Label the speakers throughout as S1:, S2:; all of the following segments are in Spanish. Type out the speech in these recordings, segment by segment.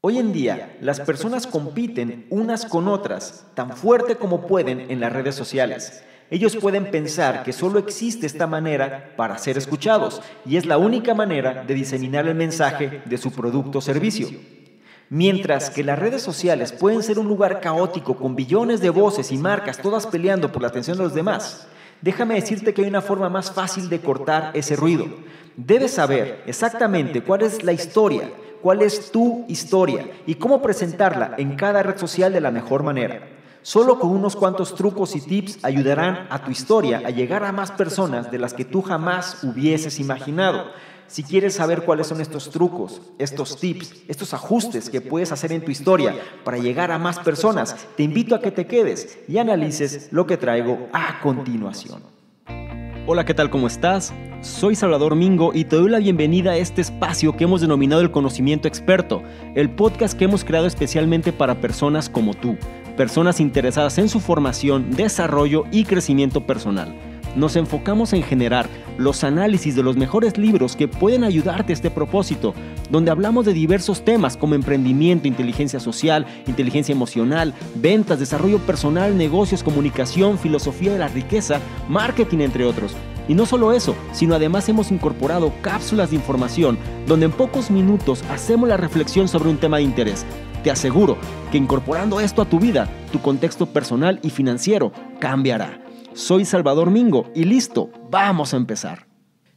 S1: Hoy en día, las personas compiten unas con otras, tan fuerte como pueden en las redes sociales. Ellos pueden pensar que solo existe esta manera para ser escuchados y es la única manera de diseminar el mensaje de su producto o servicio. Mientras que las redes sociales pueden ser un lugar caótico con billones de voces y marcas todas peleando por la atención de los demás, déjame decirte que hay una forma más fácil de cortar ese ruido. Debes saber exactamente cuál es la historia cuál es tu historia y cómo presentarla en cada red social de la mejor manera. Solo con unos cuantos trucos y tips ayudarán a tu historia a llegar a más personas de las que tú jamás hubieses imaginado. Si quieres saber cuáles son estos trucos, estos tips, estos ajustes que puedes hacer en tu historia para llegar a más personas, te invito a que te quedes y analices lo que traigo a continuación. Hola, ¿qué tal? ¿Cómo estás? Soy Salvador Mingo y te doy la bienvenida a este espacio que hemos denominado el conocimiento experto, el podcast que hemos creado especialmente para personas como tú, personas interesadas en su formación, desarrollo y crecimiento personal nos enfocamos en generar los análisis de los mejores libros que pueden ayudarte a este propósito, donde hablamos de diversos temas como emprendimiento, inteligencia social, inteligencia emocional, ventas, desarrollo personal, negocios, comunicación, filosofía de la riqueza, marketing, entre otros. Y no solo eso, sino además hemos incorporado cápsulas de información donde en pocos minutos hacemos la reflexión sobre un tema de interés. Te aseguro que incorporando esto a tu vida, tu contexto personal y financiero cambiará. Soy Salvador Mingo y listo, vamos a empezar.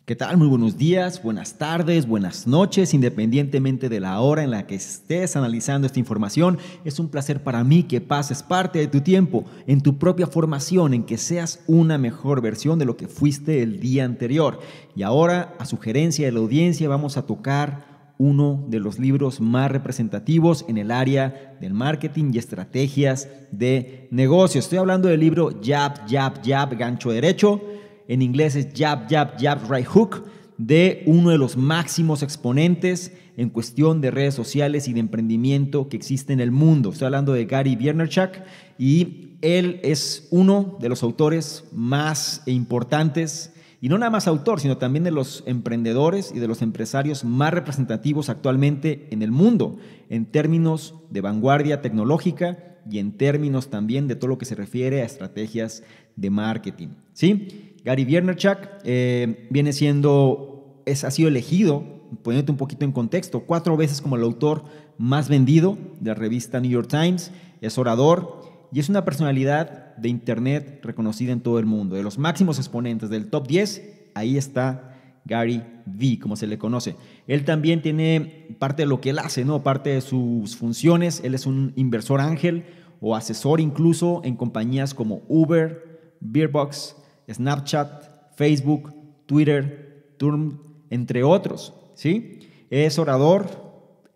S1: ¿Qué tal? Muy buenos días, buenas tardes, buenas noches, independientemente de la hora en la que estés analizando esta información. Es un placer para mí que pases parte de tu tiempo en tu propia formación, en que seas una mejor versión de lo que fuiste el día anterior. Y ahora, a sugerencia de la audiencia, vamos a tocar uno de los libros más representativos en el área del marketing y estrategias de negocio. Estoy hablando del libro Jab, Jab, Jab, Gancho Derecho. En inglés es Jab, Jab, Jab, Right Hook, de uno de los máximos exponentes en cuestión de redes sociales y de emprendimiento que existe en el mundo. Estoy hablando de Gary Vaynerchuk y él es uno de los autores más importantes y no nada más autor, sino también de los emprendedores y de los empresarios más representativos actualmente en el mundo, en términos de vanguardia tecnológica y en términos también de todo lo que se refiere a estrategias de marketing. ¿sí? Gary Vaynerchuk eh, viene siendo, es, ha sido elegido, poniéndote un poquito en contexto, cuatro veces como el autor más vendido de la revista New York Times, es orador, y es una personalidad de Internet reconocida en todo el mundo, de los máximos exponentes del top 10, ahí está Gary Vee, como se le conoce. Él también tiene parte de lo que él hace, ¿no? parte de sus funciones, él es un inversor ángel o asesor incluso en compañías como Uber, Beerbox, Snapchat, Facebook, Twitter, Turm, entre otros. ¿sí? Es orador,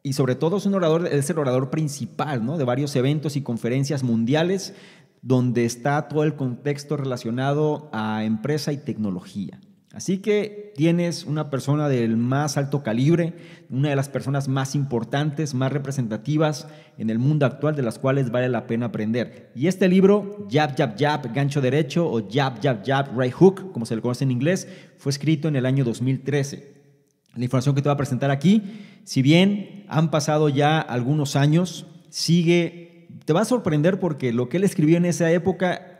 S1: y sobre todo es un orador, es el orador principal de varios eventos y conferencias mundiales donde está todo el contexto relacionado a empresa y tecnología. Así que tienes una persona del más alto calibre, una de las personas más importantes, más representativas en el mundo actual, de las cuales vale la pena aprender. Y este libro, Jab, Jab, Jab, Gancho Derecho o Jab, Jab, Jab, Right Hook, como se le conoce en inglés, fue escrito en el año 2013. La información que te voy a presentar aquí, si bien han pasado ya algunos años, sigue, te va a sorprender porque lo que él escribió en esa época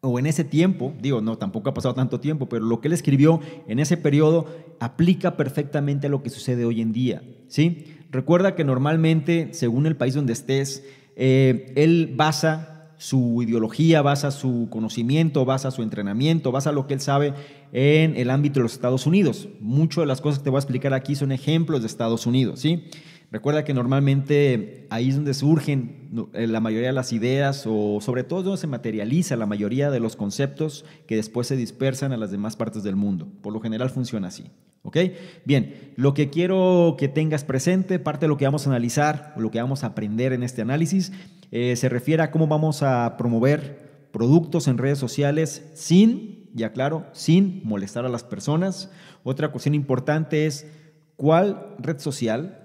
S1: o en ese tiempo, digo, no, tampoco ha pasado tanto tiempo, pero lo que él escribió en ese periodo aplica perfectamente a lo que sucede hoy en día, ¿sí? Recuerda que normalmente, según el país donde estés, eh, él basa su ideología, basa su conocimiento, basa su entrenamiento, basa lo que él sabe en el ámbito de los Estados Unidos. Muchas de las cosas que te voy a explicar aquí son ejemplos de Estados Unidos, ¿sí? Recuerda que normalmente ahí es donde surgen eh, la mayoría de las ideas o sobre todo donde se materializa la mayoría de los conceptos que después se dispersan a las demás partes del mundo. Por lo general funciona así. ¿Ok? Bien, lo que quiero que tengas presente, parte de lo que vamos a analizar lo que vamos a aprender en este análisis, eh, se refiere a cómo vamos a promover productos en redes sociales sin, ya claro, sin molestar a las personas. Otra cuestión importante es cuál red social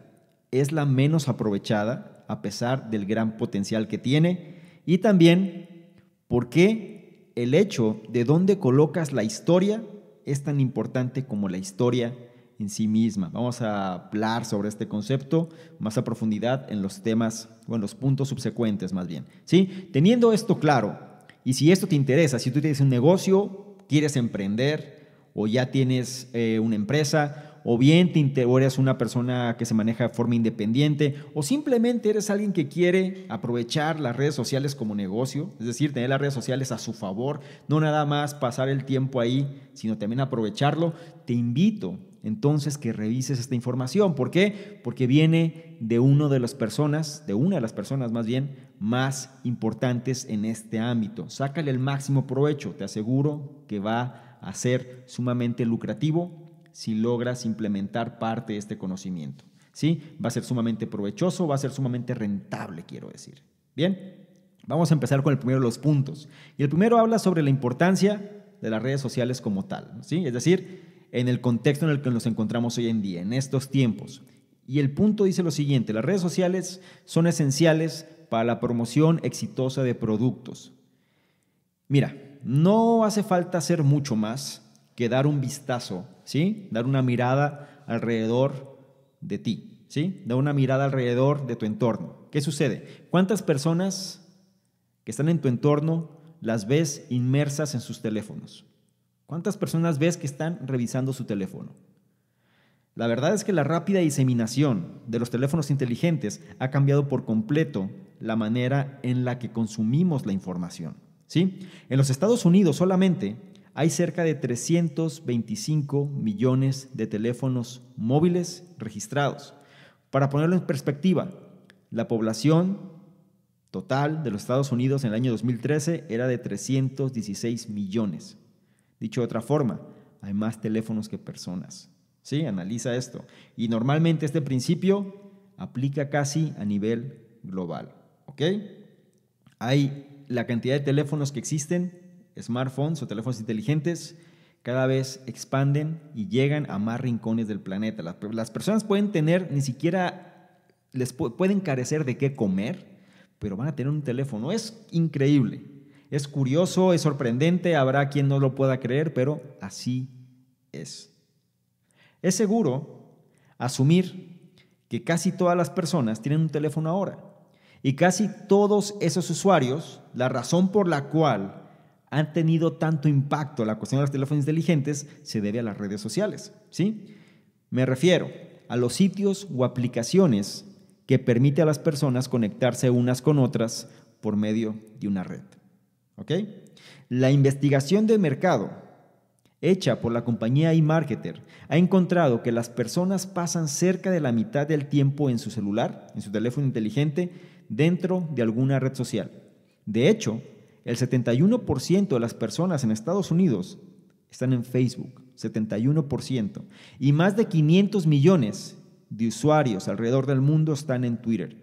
S1: es la menos aprovechada a pesar del gran potencial que tiene y también por qué el hecho de dónde colocas la historia es tan importante como la historia en sí misma. Vamos a hablar sobre este concepto más a profundidad en los temas o en los puntos subsecuentes más bien. ¿sí? Teniendo esto claro, y si esto te interesa, si tú tienes un negocio, quieres emprender o ya tienes eh, una empresa, o bien te o eres una persona que se maneja de forma independiente, o simplemente eres alguien que quiere aprovechar las redes sociales como negocio, es decir, tener las redes sociales a su favor, no nada más pasar el tiempo ahí, sino también aprovecharlo, te invito entonces que revises esta información. ¿Por qué? Porque viene de una de las personas, de una de las personas más bien, más importantes en este ámbito. Sácale el máximo provecho, te aseguro que va a ser sumamente lucrativo si logras implementar parte de este conocimiento. ¿sí? Va a ser sumamente provechoso, va a ser sumamente rentable, quiero decir. Bien, vamos a empezar con el primero de los puntos. Y el primero habla sobre la importancia de las redes sociales como tal, ¿sí? es decir, en el contexto en el que nos encontramos hoy en día, en estos tiempos. Y el punto dice lo siguiente, las redes sociales son esenciales para la promoción exitosa de productos. Mira, no hace falta hacer mucho más que dar un vistazo, ¿sí? Dar una mirada alrededor de ti, ¿sí? Dar una mirada alrededor de tu entorno. ¿Qué sucede? ¿Cuántas personas que están en tu entorno las ves inmersas en sus teléfonos? ¿Cuántas personas ves que están revisando su teléfono? La verdad es que la rápida diseminación de los teléfonos inteligentes ha cambiado por completo la manera en la que consumimos la información. ¿sí? En los Estados Unidos solamente hay cerca de 325 millones de teléfonos móviles registrados. Para ponerlo en perspectiva, la población total de los Estados Unidos en el año 2013 era de 316 millones. Dicho de otra forma, hay más teléfonos que personas. Sí, analiza esto. Y normalmente este principio aplica casi a nivel global. ¿Ok? Hay la cantidad de teléfonos que existen Smartphones o teléfonos inteligentes cada vez expanden y llegan a más rincones del planeta. Las, personas pueden tener, ni siquiera les pueden carecer de qué comer, pero van a tener un teléfono. Es increíble, es curioso, es sorprendente, habrá quien no lo pueda creer, pero así es. Es seguro asumir que casi todas las personas tienen un teléfono ahora. Y casi todos esos usuarios, la razón por la cual han tenido tanto impacto la cuestión de los teléfonos inteligentes se debe a las redes sociales, ¿sí? Me refiero a los sitios o aplicaciones que permiten a las personas conectarse unas con otras por medio de una red. ¿Ok? La investigación de mercado hecha por la compañía eMarketer ha encontrado que las personas pasan cerca de la mitad del tiempo en su celular, en su teléfono inteligente, dentro de alguna red social. De hecho, el 71% de las personas en Estados Unidos están en Facebook, 71%. Y más de 500 millones de usuarios alrededor del mundo están en Twitter.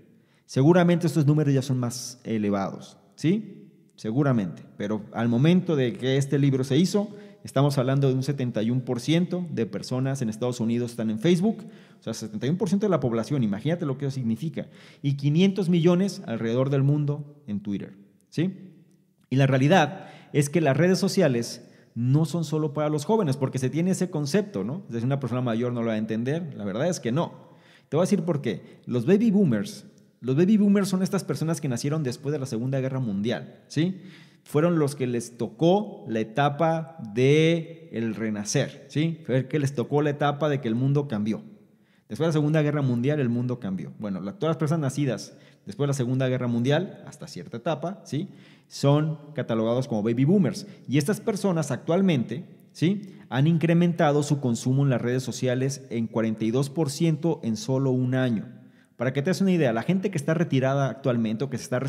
S1: Seguramente estos números ya son más elevados, ¿sí? Seguramente. Pero al momento de que este libro se hizo, estamos hablando de un 71% de personas en Estados Unidos están en Facebook, o sea, 71% de la población, imagínate lo que eso significa. Y 500 millones alrededor del mundo en Twitter, ¿sí? Y la realidad es que las redes sociales no son solo para los jóvenes, porque se tiene ese concepto, ¿no? Desde una persona mayor no lo va a entender, la verdad es que no. Te voy a decir por qué. Los baby boomers, los baby boomers son estas personas que nacieron después de la Segunda Guerra Mundial, ¿sí? Fueron los que les tocó la etapa de el renacer, ¿sí? los que les tocó la etapa de que el mundo cambió. Después de la Segunda Guerra Mundial el mundo cambió. Bueno, todas las personas nacidas después de la Segunda Guerra Mundial, hasta cierta etapa, ¿sí? son catalogados como baby boomers. Y estas personas actualmente ¿sí? han incrementado su consumo en las redes sociales en 42% en solo un año. Para que te des una idea, la gente que está retirada actualmente o que se está,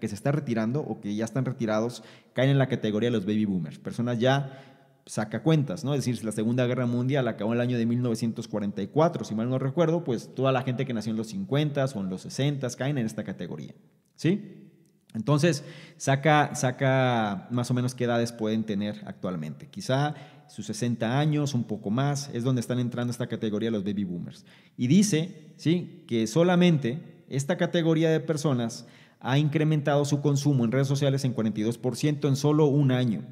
S1: que se está retirando o que ya están retirados caen en la categoría de los baby boomers, personas ya saca cuentas, ¿no? Es decir, si la Segunda Guerra Mundial acabó en el año de 1944, si mal no recuerdo, pues toda la gente que nació en los 50 s o en los 60 s caen en esta categoría, ¿sí? Entonces, saca, saca más o menos qué edades pueden tener actualmente. Quizá sus 60 años, un poco más, es donde están entrando esta categoría los baby boomers. Y dice, ¿sí? Que solamente esta categoría de personas ha incrementado su consumo en redes sociales en 42% en solo un año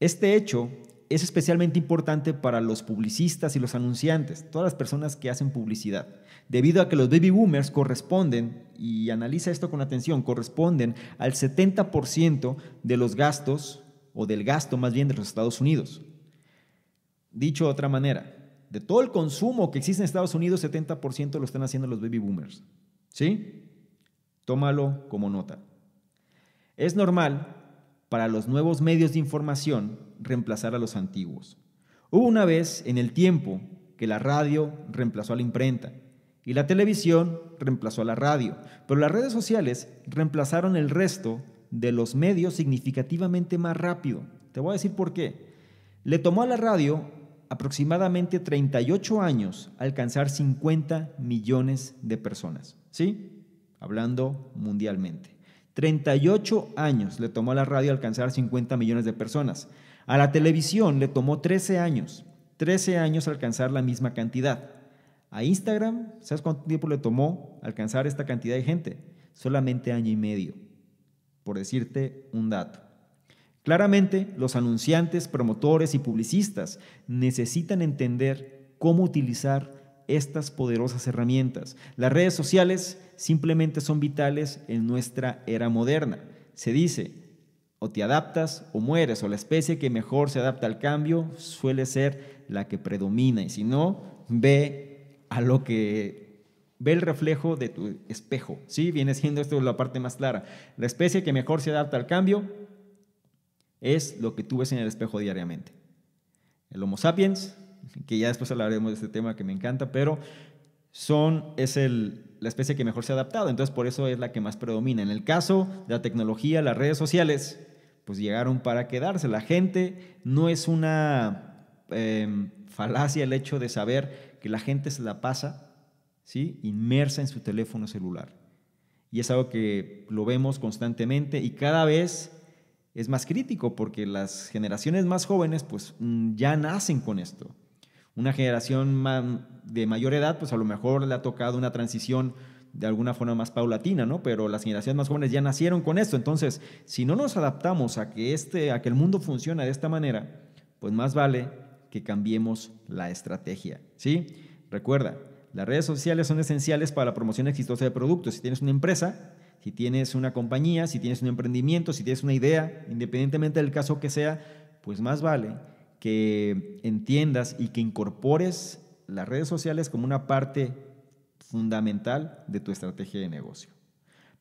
S1: este hecho es especialmente importante para los publicistas y los anunciantes, todas las personas que hacen publicidad, debido a que los baby boomers corresponden, y analiza esto con atención, corresponden al 70% de los gastos, o del gasto más bien de los Estados Unidos. Dicho de otra manera, de todo el consumo que existe en Estados Unidos, 70% lo están haciendo los baby boomers. ¿Sí? Tómalo como nota. Es normal para los nuevos medios de información reemplazar a los antiguos. Hubo una vez en el tiempo que la radio reemplazó a la imprenta y la televisión reemplazó a la radio, pero las redes sociales reemplazaron el resto de los medios significativamente más rápido. Te voy a decir por qué. Le tomó a la radio aproximadamente 38 años alcanzar 50 millones de personas, ¿sí? Hablando mundialmente. 38 años le tomó a la radio alcanzar 50 millones de personas. A la televisión le tomó 13 años, 13 años alcanzar la misma cantidad. A Instagram, ¿sabes cuánto tiempo le tomó alcanzar esta cantidad de gente? Solamente año y medio, por decirte un dato. Claramente, los anunciantes, promotores y publicistas necesitan entender cómo utilizar estas poderosas herramientas. Las redes sociales simplemente son vitales en nuestra era moderna. Se dice, o te adaptas o mueres, o la especie que mejor se adapta al cambio suele ser la que predomina, y si no, ve a lo que ve el reflejo de tu espejo, ¿sí? Viene siendo esto la parte más clara. La especie que mejor se adapta al cambio es lo que tú ves en el espejo diariamente. El Homo sapiens que ya después hablaremos de este tema que me encanta, pero son, es el, la especie que mejor se ha adaptado, entonces por eso es la que más predomina. En el caso de la tecnología, las redes sociales, pues llegaron para quedarse. La gente no es una em, falacia el hecho de saber que la gente se la pasa ¿sí? inmersa en su teléfono celular. Y es algo que lo vemos constantemente y cada vez es más crítico porque las generaciones más jóvenes pues mm, ya nacen con esto. Una generación de mayor edad, pues a lo mejor le ha tocado una transición de alguna forma más paulatina, ¿no? Pero las generaciones más jóvenes ya nacieron con esto. Entonces, si no nos adaptamos a que, este, a que el mundo funciona de esta manera, pues más vale que cambiemos la estrategia, ¿sí? Recuerda, las redes sociales son esenciales para la promoción exitosa de productos. Si tienes una empresa, si tienes una compañía, si tienes un emprendimiento, si tienes una idea, independientemente del caso que sea, pues más vale que entiendas y que incorpores las redes sociales como una parte fundamental de tu estrategia de negocio.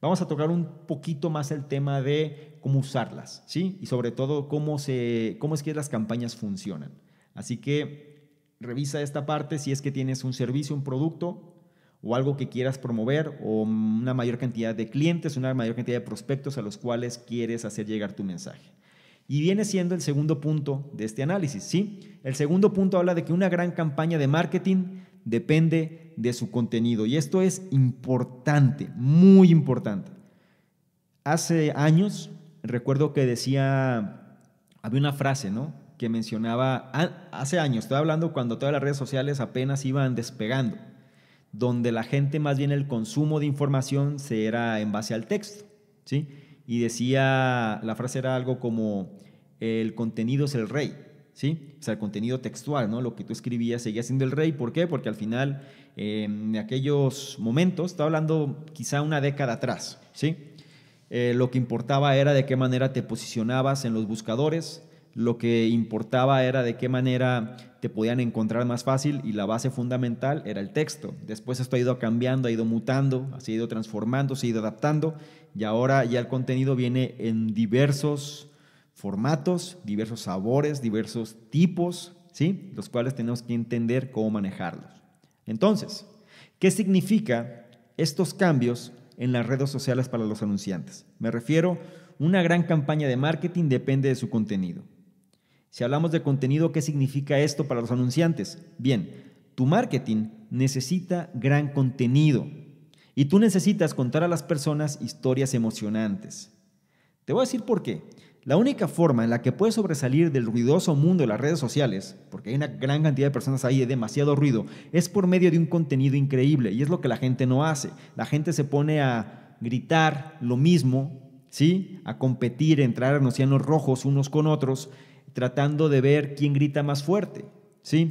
S1: Vamos a tocar un poquito más el tema de cómo usarlas, ¿sí? Y sobre todo cómo, se, cómo es que las campañas funcionan. Así que revisa esta parte si es que tienes un servicio, un producto o algo que quieras promover o una mayor cantidad de clientes, una mayor cantidad de prospectos a los cuales quieres hacer llegar tu mensaje. Y viene siendo el segundo punto de este análisis, ¿sí? El segundo punto habla de que una gran campaña de marketing depende de su contenido. Y esto es importante, muy importante. Hace años, recuerdo que decía, había una frase, ¿no? Que mencionaba, ah, hace años, estoy hablando cuando todas las redes sociales apenas iban despegando, donde la gente más bien el consumo de información se era en base al texto, ¿sí? y decía, la frase era algo como, el contenido es el rey, ¿sí? O sea, el contenido textual, ¿no? Lo que tú escribías seguía siendo el rey, ¿por qué? Porque al final, en aquellos momentos, estaba hablando quizá una década atrás, ¿sí? Eh, lo que importaba era de qué manera te posicionabas en los buscadores, lo que importaba era de qué manera te podían encontrar más fácil y la base fundamental era el texto. Después esto ha ido cambiando, ha ido mutando, ha ido transformando, ha ido adaptando y ahora ya el contenido viene en diversos formatos, diversos sabores, diversos tipos, ¿sí? Los cuales tenemos que entender cómo manejarlos. Entonces, ¿qué significa estos cambios en las redes sociales para los anunciantes? Me refiero, una gran campaña de marketing depende de su contenido. Si hablamos de contenido, ¿qué significa esto para los anunciantes? Bien, tu marketing necesita gran contenido y tú necesitas contar a las personas historias emocionantes. Te voy a decir por qué. La única forma en la que puedes sobresalir del ruidoso mundo de las redes sociales, porque hay una gran cantidad de personas ahí, hay demasiado ruido, es por medio de un contenido increíble y es lo que la gente no hace. La gente se pone a gritar lo mismo, ¿sí? A competir, entrar en océanos rojos unos con otros, tratando de ver quién grita más fuerte.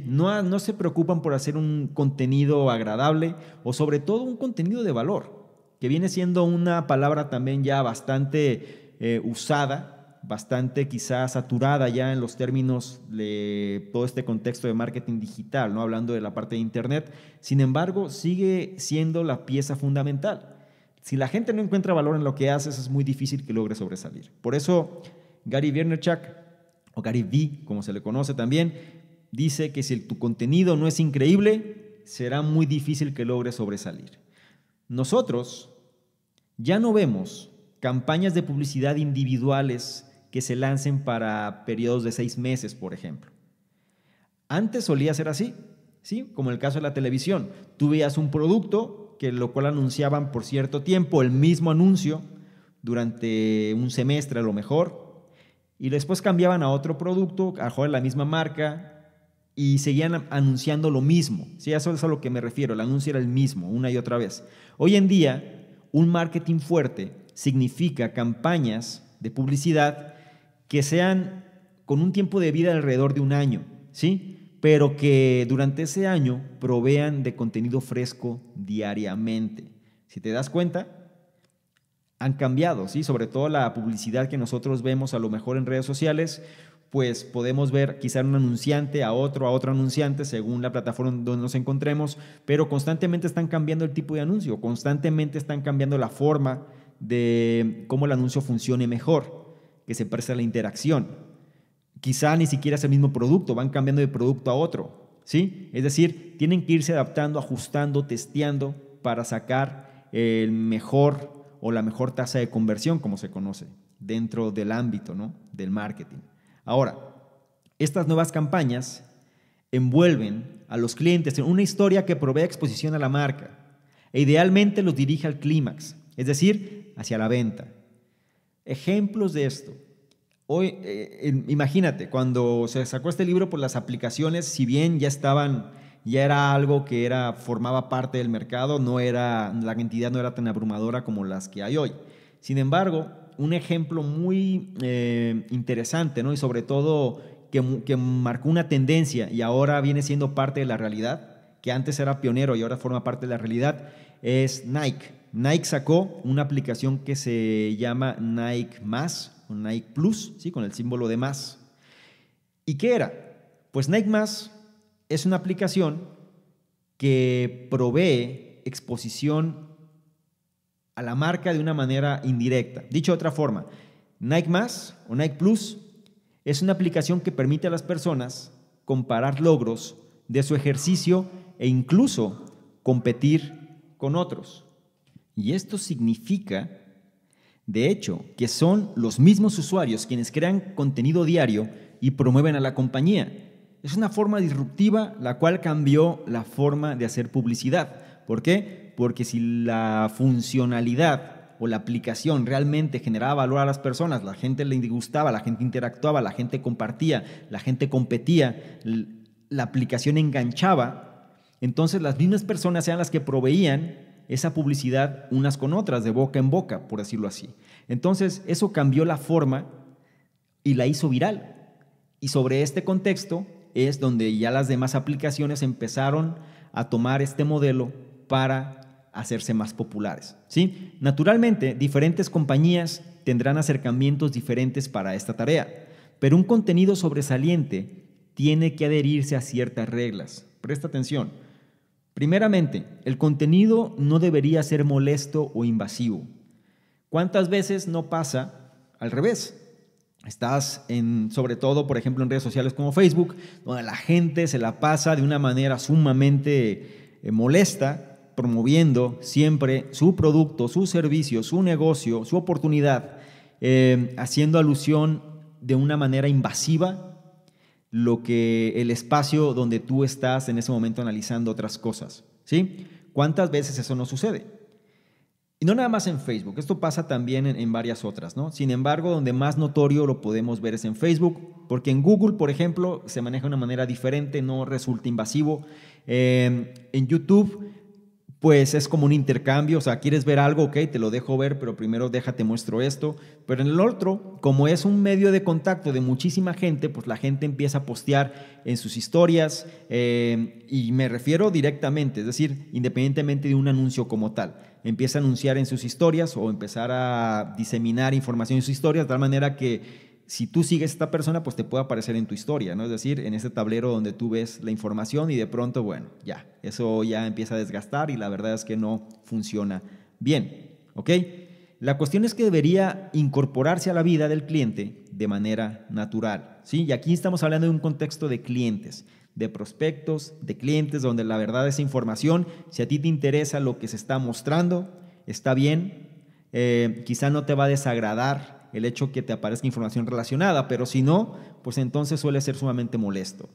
S1: No, no se preocupan por hacer un contenido agradable o sobre todo un contenido de valor, que viene siendo una palabra también ya bastante eh, usada, bastante quizás saturada ya en los términos de todo este contexto de marketing digital, ¿no? hablando de la parte de Internet. Sin embargo, sigue siendo la pieza fundamental. Si la gente no encuentra valor en lo que haces, es muy difícil que logre sobresalir. Por eso, Gary Vaynerchuk, o Gary V, como se le conoce también, dice que si tu contenido no es increíble, será muy difícil que logres sobresalir. Nosotros ya no vemos campañas de publicidad individuales que se lancen para periodos de seis meses, por ejemplo. Antes solía ser así, ¿sí? como el caso de la televisión. Tú veías un producto, que lo cual anunciaban por cierto tiempo, el mismo anuncio, durante un semestre a lo mejor, y después cambiaban a otro producto, a la misma marca, y seguían anunciando lo mismo. ¿sí? Eso es a lo que me refiero, el anuncio era el mismo una y otra vez. Hoy en día, un marketing fuerte significa campañas de publicidad que sean con un tiempo de vida alrededor de un año, ¿sí? pero que durante ese año provean de contenido fresco diariamente. Si te das cuenta, han cambiado, ¿sí? sobre todo la publicidad que nosotros vemos a lo mejor en redes sociales pues podemos ver quizá un anunciante a otro, a otro anunciante, según la plataforma donde nos encontremos, pero constantemente están cambiando el tipo de anuncio, constantemente están cambiando la forma de cómo el anuncio funcione mejor, que se preste la interacción. Quizá ni siquiera es el mismo producto, van cambiando de producto a otro, ¿sí? Es decir, tienen que irse adaptando, ajustando, testeando para sacar el mejor o la mejor tasa de conversión, como se conoce, dentro del ámbito ¿no? del marketing. Ahora, estas nuevas campañas envuelven a los clientes en una historia que provee exposición a la marca e idealmente los dirige al clímax, es decir, hacia la venta. Ejemplos de esto. Hoy, eh, imagínate, cuando se sacó este libro, por pues las aplicaciones, si bien ya estaban, ya era algo que era, formaba parte del mercado, no era, la cantidad no era tan abrumadora como las que hay hoy. Sin embargo, un ejemplo muy eh, interesante, ¿no? Y sobre todo que, marcó una tendencia y ahora viene siendo parte de la realidad, que antes era pionero y ahora forma parte de la realidad, es Nike. Nike sacó una aplicación que se llama Nike Más, Nike Plus, ¿sí? Con el símbolo de más. ¿Y qué era? Pues Nike Más es una aplicación que provee exposición a la marca de una manera indirecta. Dicho de otra forma, Nike o Nike Plus es una aplicación que permite a las personas comparar logros de su ejercicio e incluso competir con otros. Y esto significa, de hecho, que son los mismos usuarios quienes crean contenido diario y promueven a la compañía. Es una forma disruptiva la cual cambió la forma de hacer publicidad. ¿Por qué? porque si la funcionalidad o la aplicación realmente generaba valor a las personas, la gente le gustaba, la gente interactuaba, la gente compartía, la gente competía, la aplicación enganchaba, entonces las mismas personas eran las que proveían esa publicidad unas con otras, de boca en boca, por decirlo así. Entonces eso cambió la forma y la hizo viral. Y sobre este contexto es donde ya las demás aplicaciones empezaron a tomar este modelo para hacerse más populares. ¿sí? Naturalmente, diferentes compañías tendrán acercamientos diferentes para esta tarea, pero un contenido sobresaliente tiene que adherirse a ciertas reglas. Presta atención. Primeramente, el contenido no debería ser molesto o invasivo. ¿Cuántas veces no pasa al revés? Estás en, sobre todo, por ejemplo, en redes sociales como Facebook, donde la gente se la pasa de una manera sumamente eh, molesta promoviendo siempre su producto, su servicio, su negocio, su oportunidad, eh, haciendo alusión de una manera invasiva lo que el espacio donde tú estás en ese momento analizando otras cosas, ¿sí? ¿Cuántas veces eso no sucede? Y no nada más en Facebook, esto pasa también en, varias otras, Sin embargo, donde más notorio lo podemos ver es en Facebook, porque en Google, por ejemplo, se maneja de una manera diferente, no resulta invasivo. Eh, en YouTube pues es como un intercambio, o sea, quieres ver algo, ok, te lo dejo ver, pero primero déjate muestro esto. Pero en el otro, como es un medio de contacto de muchísima gente, pues la gente empieza a postear en sus historias eh, y me refiero directamente, es decir, independientemente de un anuncio como tal. Empieza a anunciar en sus historias o empezar a diseminar información en sus historias de tal manera que si tú sigues a esta persona, pues te puede aparecer en tu historia, ¿no? Es decir, en ese tablero donde tú ves la información y de pronto, bueno, ya, eso ya empieza a desgastar y la verdad es que no funciona bien, ¿ok? La cuestión es que debería incorporarse a la vida del cliente de manera natural, ¿sí? Y aquí estamos hablando de un contexto de clientes, de prospectos, de clientes, donde la verdad es información, si a ti te interesa lo que se está mostrando, está bien, eh, quizá no te va a desagradar el hecho que te aparezca información relacionada, pero si no, pues entonces suele ser sumamente molesto.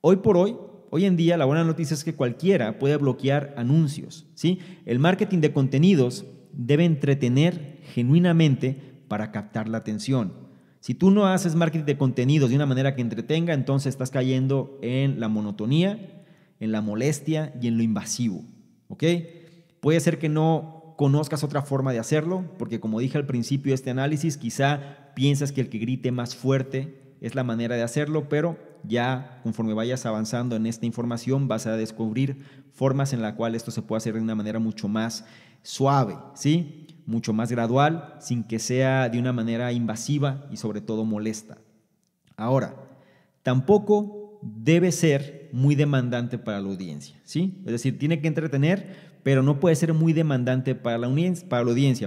S1: Hoy por hoy, hoy en día, la buena noticia es que cualquiera puede bloquear anuncios. ¿sí? El marketing de contenidos debe entretener genuinamente para captar la atención. Si tú no haces marketing de contenidos de una manera que entretenga, entonces estás cayendo en la monotonía, en la molestia y en lo invasivo. ¿Ok? Puede ser que no conozcas otra forma de hacerlo, porque como dije al principio de este análisis, quizá piensas que el que grite más fuerte es la manera de hacerlo, pero ya conforme vayas avanzando en esta información vas a descubrir formas en la cual esto se puede hacer de una manera mucho más suave, ¿sí? Mucho más gradual, sin que sea de una manera invasiva y sobre todo molesta. Ahora, tampoco debe ser muy demandante para la audiencia, ¿sí? Es decir, tiene que entretener, pero no puede ser muy demandante para la, audiencia,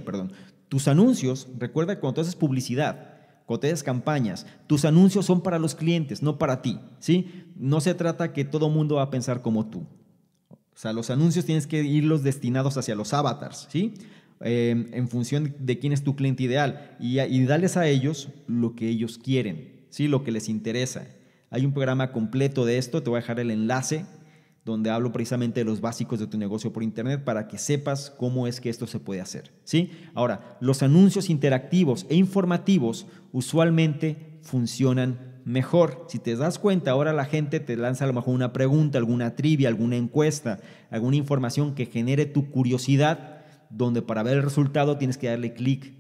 S1: para perdón. Tus anuncios, recuerda cuando haces publicidad, cuando haces campañas, tus anuncios son para los clientes, no para ti, ¿sí? No se trata que todo mundo va a pensar como tú. O sea, los anuncios tienes que irlos destinados hacia los avatars, ¿sí? Em, en función de quién es tu cliente ideal y, y darles a ellos lo que ellos quieren, ¿sí? Lo que les interesa. Hay un programa completo de esto, te voy a dejar el enlace donde hablo precisamente de los básicos de tu negocio por internet para que sepas cómo es que esto se puede hacer, ¿sí? Ahora, los anuncios interactivos e informativos usualmente funcionan mejor. Si te das cuenta, ahora la gente te lanza a lo mejor una pregunta, alguna trivia, alguna encuesta, alguna información que genere tu curiosidad, donde para ver el resultado tienes que darle clic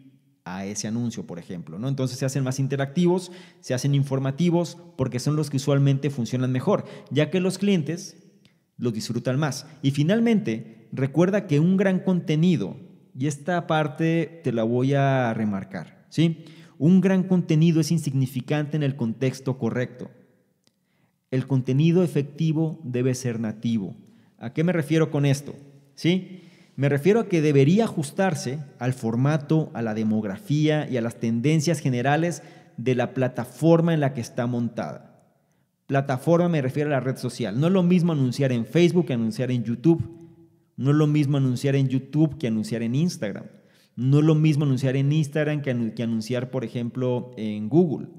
S1: a ese anuncio, por ejemplo. ¿no? Entonces se hacen más interactivos, se hacen informativos, porque son los que usualmente funcionan mejor, ya que los clientes los disfrutan más. Y finalmente, recuerda que un gran contenido, y esta parte te la voy a remarcar, ¿sí? un gran contenido es insignificante en el contexto correcto. El contenido efectivo debe ser nativo. ¿A qué me refiero con esto? ¿Sí? Me refiero a que debería ajustarse al formato, a la demografía y a las tendencias generales de la plataforma en la que está montada. Plataforma me refiero a la red social. No es lo mismo anunciar en Facebook que anunciar en YouTube. No es lo mismo anunciar en YouTube que anunciar en Instagram. No es lo mismo anunciar en Instagram que, que anunciar, por ejemplo, en Google.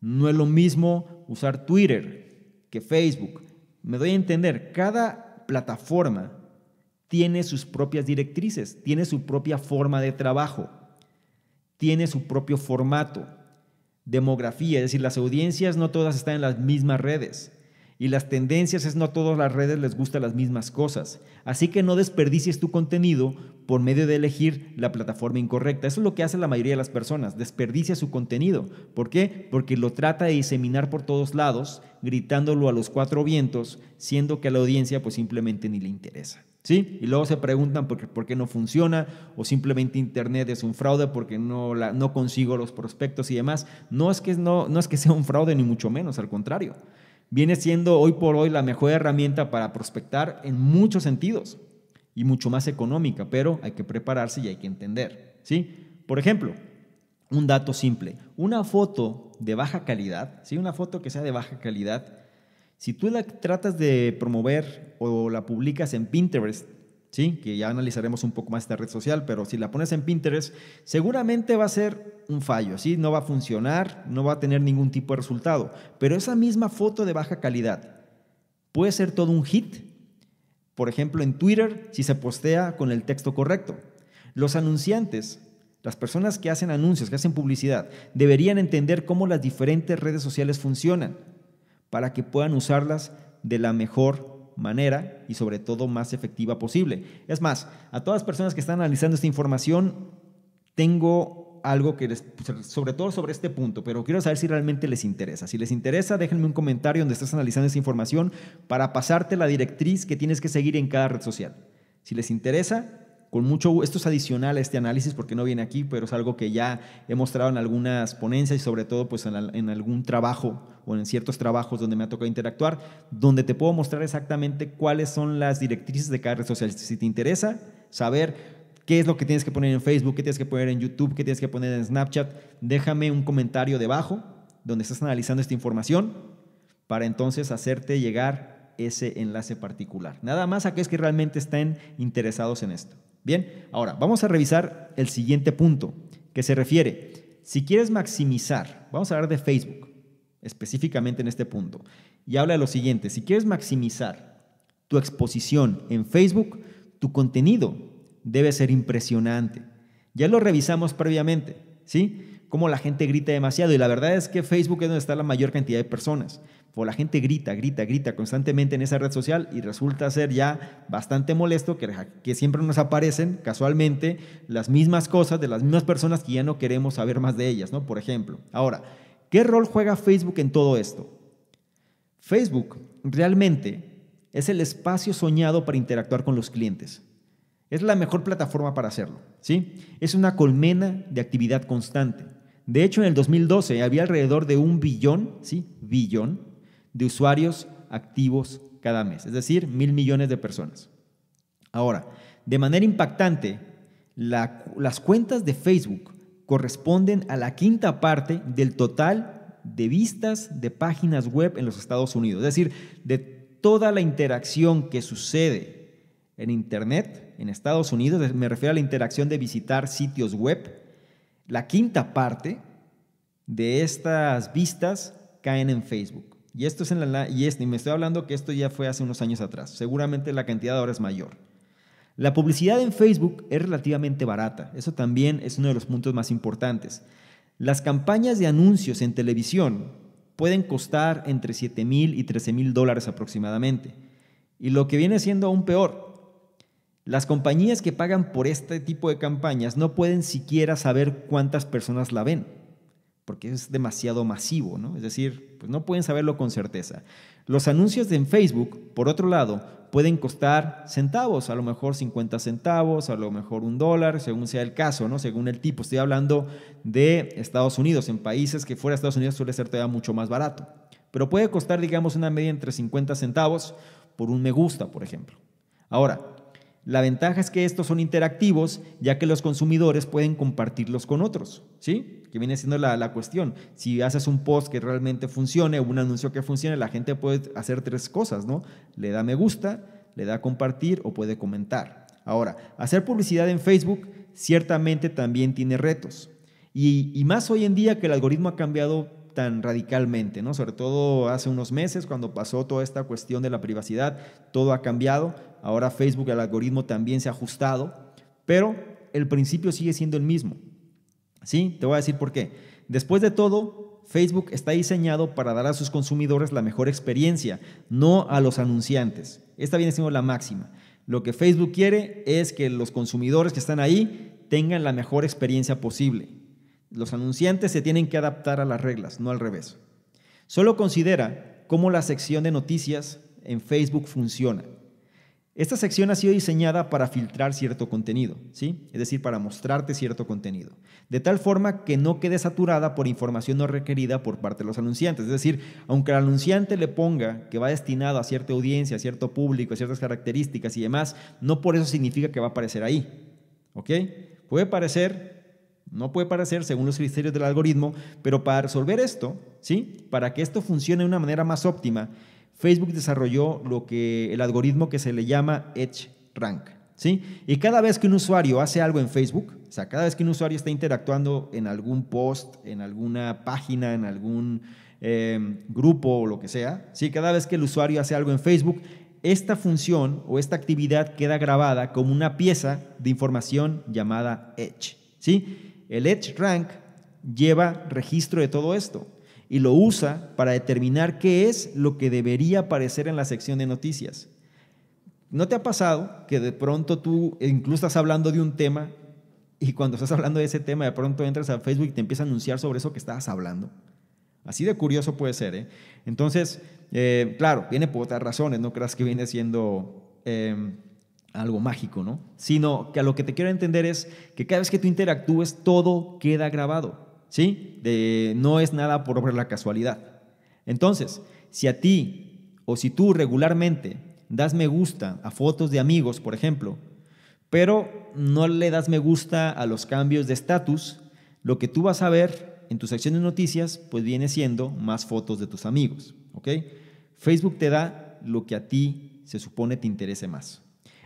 S1: No es lo mismo usar Twitter que Facebook. Me doy a entender, cada plataforma tiene sus propias directrices, tiene su propia forma de trabajo, tiene su propio formato, demografía, es decir, las audiencias no todas están en las mismas redes y las tendencias es no todas las redes les gustan las mismas cosas. Así que no desperdicies tu contenido por medio de elegir la plataforma incorrecta. Eso es lo que hace la mayoría de las personas, desperdicia su contenido. ¿Por qué? Porque lo trata de diseminar por todos lados, gritándolo a los cuatro vientos, siendo que a la audiencia pues simplemente ni le interesa. ¿sí? Y luego se preguntan por qué, por qué, no funciona o simplemente Internet es un fraude porque no, no consigo los prospectos y demás. No es, que, no, no es que sea un fraude ni mucho menos, al contrario. Viene siendo hoy por hoy la mejor herramienta para prospectar en muchos sentidos y mucho más económica, pero hay que prepararse y hay que entender, ¿sí? Por ejemplo, un dato simple, una foto de baja calidad, ¿sí? Una foto que sea de baja calidad, si tú la tratas de promover o la publicas en Pinterest, ¿sí? que ya analizaremos un poco más esta red social, pero si la pones en Pinterest, seguramente va a ser un fallo, ¿sí? no va a funcionar, no va a tener ningún tipo de resultado. Pero esa misma foto de baja calidad puede ser todo un hit, por ejemplo, en Twitter, si se postea con el texto correcto. Los anunciantes, las personas que hacen anuncios, que hacen publicidad, deberían entender cómo las diferentes redes sociales funcionan para que puedan usarlas de la mejor manera manera y sobre todo más efectiva posible. Es más, a todas las personas que están analizando esta información, tengo algo que les, sobre todo sobre este punto, pero quiero saber si realmente les interesa. Si les interesa, déjenme un comentario donde estás analizando esta información para pasarte la directriz que tienes que seguir en cada red social. Si les interesa, con mucho esto es adicional a este análisis porque no viene aquí, pero es algo que ya he mostrado en algunas ponencias y sobre todo pues en, en, algún trabajo o en ciertos trabajos donde me ha tocado interactuar, donde te puedo mostrar exactamente cuáles son las directrices de cada red social. Si te interesa saber qué es lo que tienes que poner en Facebook, qué tienes que poner en YouTube, qué tienes que poner en Snapchat, déjame un comentario debajo donde estás analizando esta información para entonces hacerte llegar ese enlace particular. Nada más a aquellos que realmente estén interesados en esto. Bien, ahora vamos a revisar el siguiente punto que se refiere, si quieres maximizar, vamos a hablar de Facebook específicamente en este punto, y habla de lo siguiente, si quieres maximizar tu exposición en Facebook, tu contenido debe ser impresionante. Ya lo revisamos previamente, ¿sí? Como la gente grita demasiado y la verdad es que Facebook es donde está la mayor cantidad de personas o pues, la gente grita, grita, grita constantemente en esa red social y resulta ser ya bastante molesto que, siempre nos aparecen casualmente las mismas cosas de las mismas personas que ya no queremos saber más de ellas, ¿no? Por ejemplo. Ahora, ¿qué rol juega Facebook en todo esto? Facebook realmente es el espacio soñado para interactuar con los clientes. Es la mejor plataforma para hacerlo, ¿sí? Es una colmena de actividad constante. De hecho, en el 2012 había alrededor de un billón, ¿sí? Billón de usuarios activos cada mes, es decir, mil millones de personas. Ahora, de manera impactante, las cuentas de Facebook corresponden a la quinta parte del total de vistas de páginas web en los Estados Unidos, es decir, de toda la interacción que sucede en Internet, en Estados Unidos, me refiero a la interacción de visitar sitios web, la quinta parte de estas vistas caen en Facebook. Y esto es en la y, y me estoy hablando que esto ya fue hace unos años atrás. Seguramente la cantidad ahora es mayor. La publicidad en Facebook es relativamente barata. Eso también es uno de los puntos más importantes. Las campañas de anuncios en televisión pueden costar entre 7 mil y 13 mil dólares aproximadamente. Y lo que viene siendo aún peor, las compañías que pagan por este tipo de campañas no pueden siquiera saber cuántas personas la ven porque es demasiado masivo, ¿no? Es decir, pues no pueden saberlo con certeza. Los anuncios en Facebook, por otro lado, pueden costar centavos, a lo mejor 50 centavos, a lo mejor un dólar, según sea el caso, ¿no? Según el tipo. Estoy hablando de Estados Unidos, en países que fuera de Estados Unidos suele ser todavía mucho más barato. Pero puede costar, digamos, una media entre 50 centavos por un me gusta, por ejemplo. Ahora, la ventaja es que estos son interactivos, ya que los consumidores pueden compartirlos con otros, ¿sí? Que viene siendo la, cuestión. Si haces un post que realmente funcione, un anuncio que funcione, la gente puede hacer tres cosas, ¿no? Le da me gusta, le da compartir o puede comentar. Ahora, hacer publicidad en Facebook ciertamente también tiene retos. Y, y más hoy en día que el algoritmo ha cambiado tan radicalmente, Sobre todo hace unos meses, cuando pasó toda esta cuestión de la privacidad, todo ha cambiado. Ahora Facebook, el algoritmo también se ha ajustado, pero el principio sigue siendo el mismo. ¿Sí? Te voy a decir por qué. Después de todo, Facebook está diseñado para dar a sus consumidores la mejor experiencia, no a los anunciantes. Esta viene siendo la máxima. Lo que Facebook quiere es que los consumidores que están ahí tengan la mejor experiencia posible. Los anunciantes se tienen que adaptar a las reglas, no al revés. Solo considera cómo la sección de noticias en Facebook funciona. Esta sección ha sido diseñada para filtrar cierto contenido, ¿sí? es decir, para mostrarte cierto contenido, de tal forma que no quede saturada por información no requerida por parte de los anunciantes. Es decir, aunque el anunciante le ponga que va destinado a cierta audiencia, a cierto público, a ciertas características y demás, no por eso significa que va a aparecer ahí. ¿ok? Puede parecer no puede parecer según los criterios del algoritmo, pero para resolver esto, ¿sí? para que esto funcione de una manera más óptima, Facebook desarrolló lo que el algoritmo que se le llama Edge Rank. ¿sí? Y cada vez que un usuario hace algo en Facebook, o sea, cada vez que un usuario está interactuando en algún post, en alguna página, en algún eh, grupo o lo que sea, ¿sí? cada vez que el usuario hace algo en Facebook, esta función o esta actividad queda grabada como una pieza de información llamada Edge. ¿sí? El Edge Rank lleva registro de todo esto y lo usa para determinar qué es lo que debería aparecer en la sección de noticias. ¿No te ha pasado que de pronto tú incluso estás hablando de un tema y cuando estás hablando de ese tema de pronto entras a Facebook y te empieza a anunciar sobre eso que estabas hablando? Así de curioso puede ser. ¿eh? Entonces, eh, claro, viene por otras razones, no creas que viene siendo... Em, algo mágico, ¿no? Sino que a lo que te quiero entender es que cada vez que tú interactúes, todo queda grabado, ¿sí? no es nada por obra de la casualidad. Entonces, si a ti o si tú regularmente das me gusta a fotos de amigos, por ejemplo, pero no le das me gusta a los cambios de estatus, lo que tú vas a ver en tus secciones de noticias, pues viene siendo más fotos de tus amigos, ¿ok? Facebook te da lo que a ti se supone te interese más.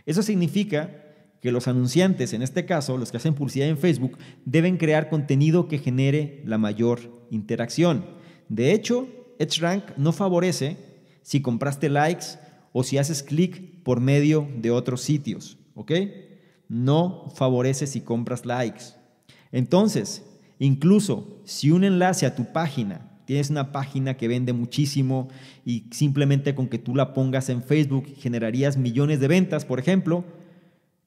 S1: Eso significa que los anunciantes, en este caso, los que hacen publicidad en Facebook, deben crear contenido que genere la mayor interacción. De hecho, EdgeRank no favorece si compraste likes o si haces clic por medio de otros sitios, ¿ok? No favorece si compras likes. Entonces, incluso si un enlace a tu página tienes una página que vende muchísimo y simplemente con que tú la pongas en Facebook generarías millones de ventas, por ejemplo,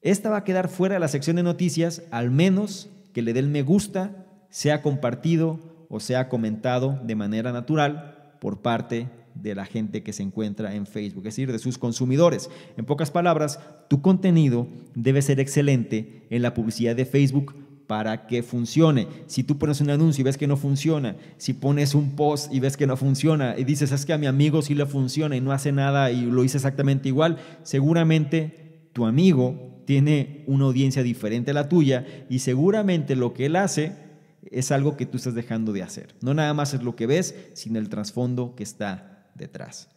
S1: esta va a quedar fuera de la sección de noticias al menos que le dé el me gusta, sea compartido o sea comentado de manera natural por parte de la gente que se encuentra en Facebook, es decir, de sus consumidores. En pocas palabras, tu contenido debe ser excelente en la publicidad de Facebook para que funcione. Si tú pones un anuncio y ves que no funciona, si pones un post y ves que no funciona y dices, es que a mi amigo sí le funciona y no hace nada y lo hice exactamente igual, seguramente tu amigo tiene una audiencia diferente a la tuya y seguramente lo que él hace es algo que tú estás dejando de hacer. No nada más es lo que ves, sino el trasfondo que está detrás.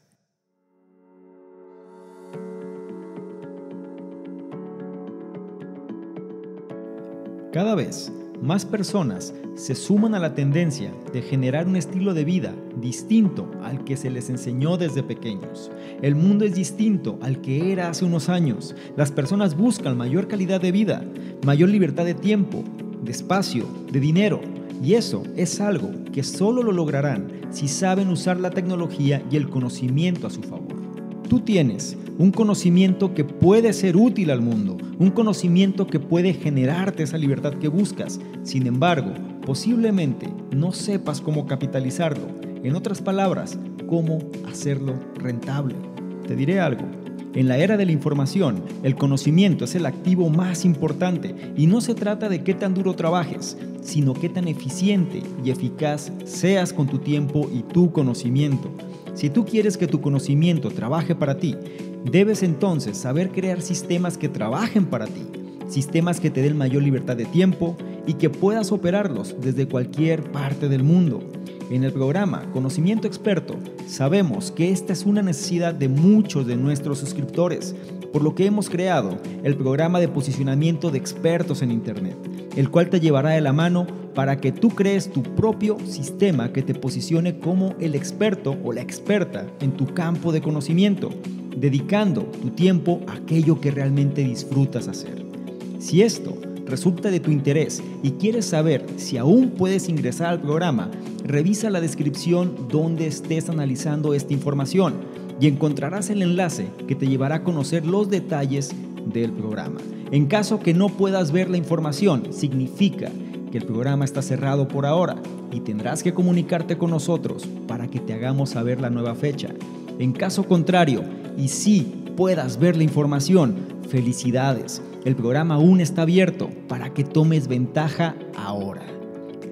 S1: Cada vez más personas se suman a la tendencia de generar un estilo de vida distinto al que se les enseñó desde pequeños. El mundo es distinto al que era hace unos años. Las personas buscan mayor calidad de vida, mayor libertad de tiempo, de espacio, de dinero. Y eso es algo que solo lo lograrán si saben usar la tecnología y el conocimiento a su favor. Tú tienes un conocimiento que puede ser útil al mundo, un conocimiento que puede generarte esa libertad que buscas. Sin embargo, posiblemente no sepas cómo capitalizarlo. En otras palabras, cómo hacerlo rentable. Te diré algo. En la era de la información, el conocimiento es el activo más importante y no se trata de qué tan duro trabajes, sino qué tan eficiente y eficaz seas con tu tiempo y tu conocimiento. Si tú quieres que tu conocimiento trabaje para ti Debes entonces saber crear sistemas que trabajen para ti, sistemas que te den mayor libertad de tiempo y que puedas operarlos desde cualquier parte del mundo. En el programa Conocimiento Experto sabemos que esta es una necesidad de muchos de nuestros suscriptores, por lo que hemos creado el programa de posicionamiento de expertos en Internet, el cual te llevará de la mano para que tú crees tu propio sistema que te posicione como el experto o la experta en tu campo de conocimiento dedicando tu tiempo a aquello que realmente disfrutas hacer. Si esto resulta de tu interés y quieres saber si aún puedes ingresar al programa, revisa la descripción donde estés analizando esta información y encontrarás el enlace que te llevará a conocer los detalles del programa. En caso que no puedas ver la información, significa que el programa está cerrado por ahora y tendrás que comunicarte con nosotros para que te hagamos saber la nueva fecha. En caso contrario, y si puedas ver la información, felicidades. El programa aún está abierto para que tomes ventaja ahora.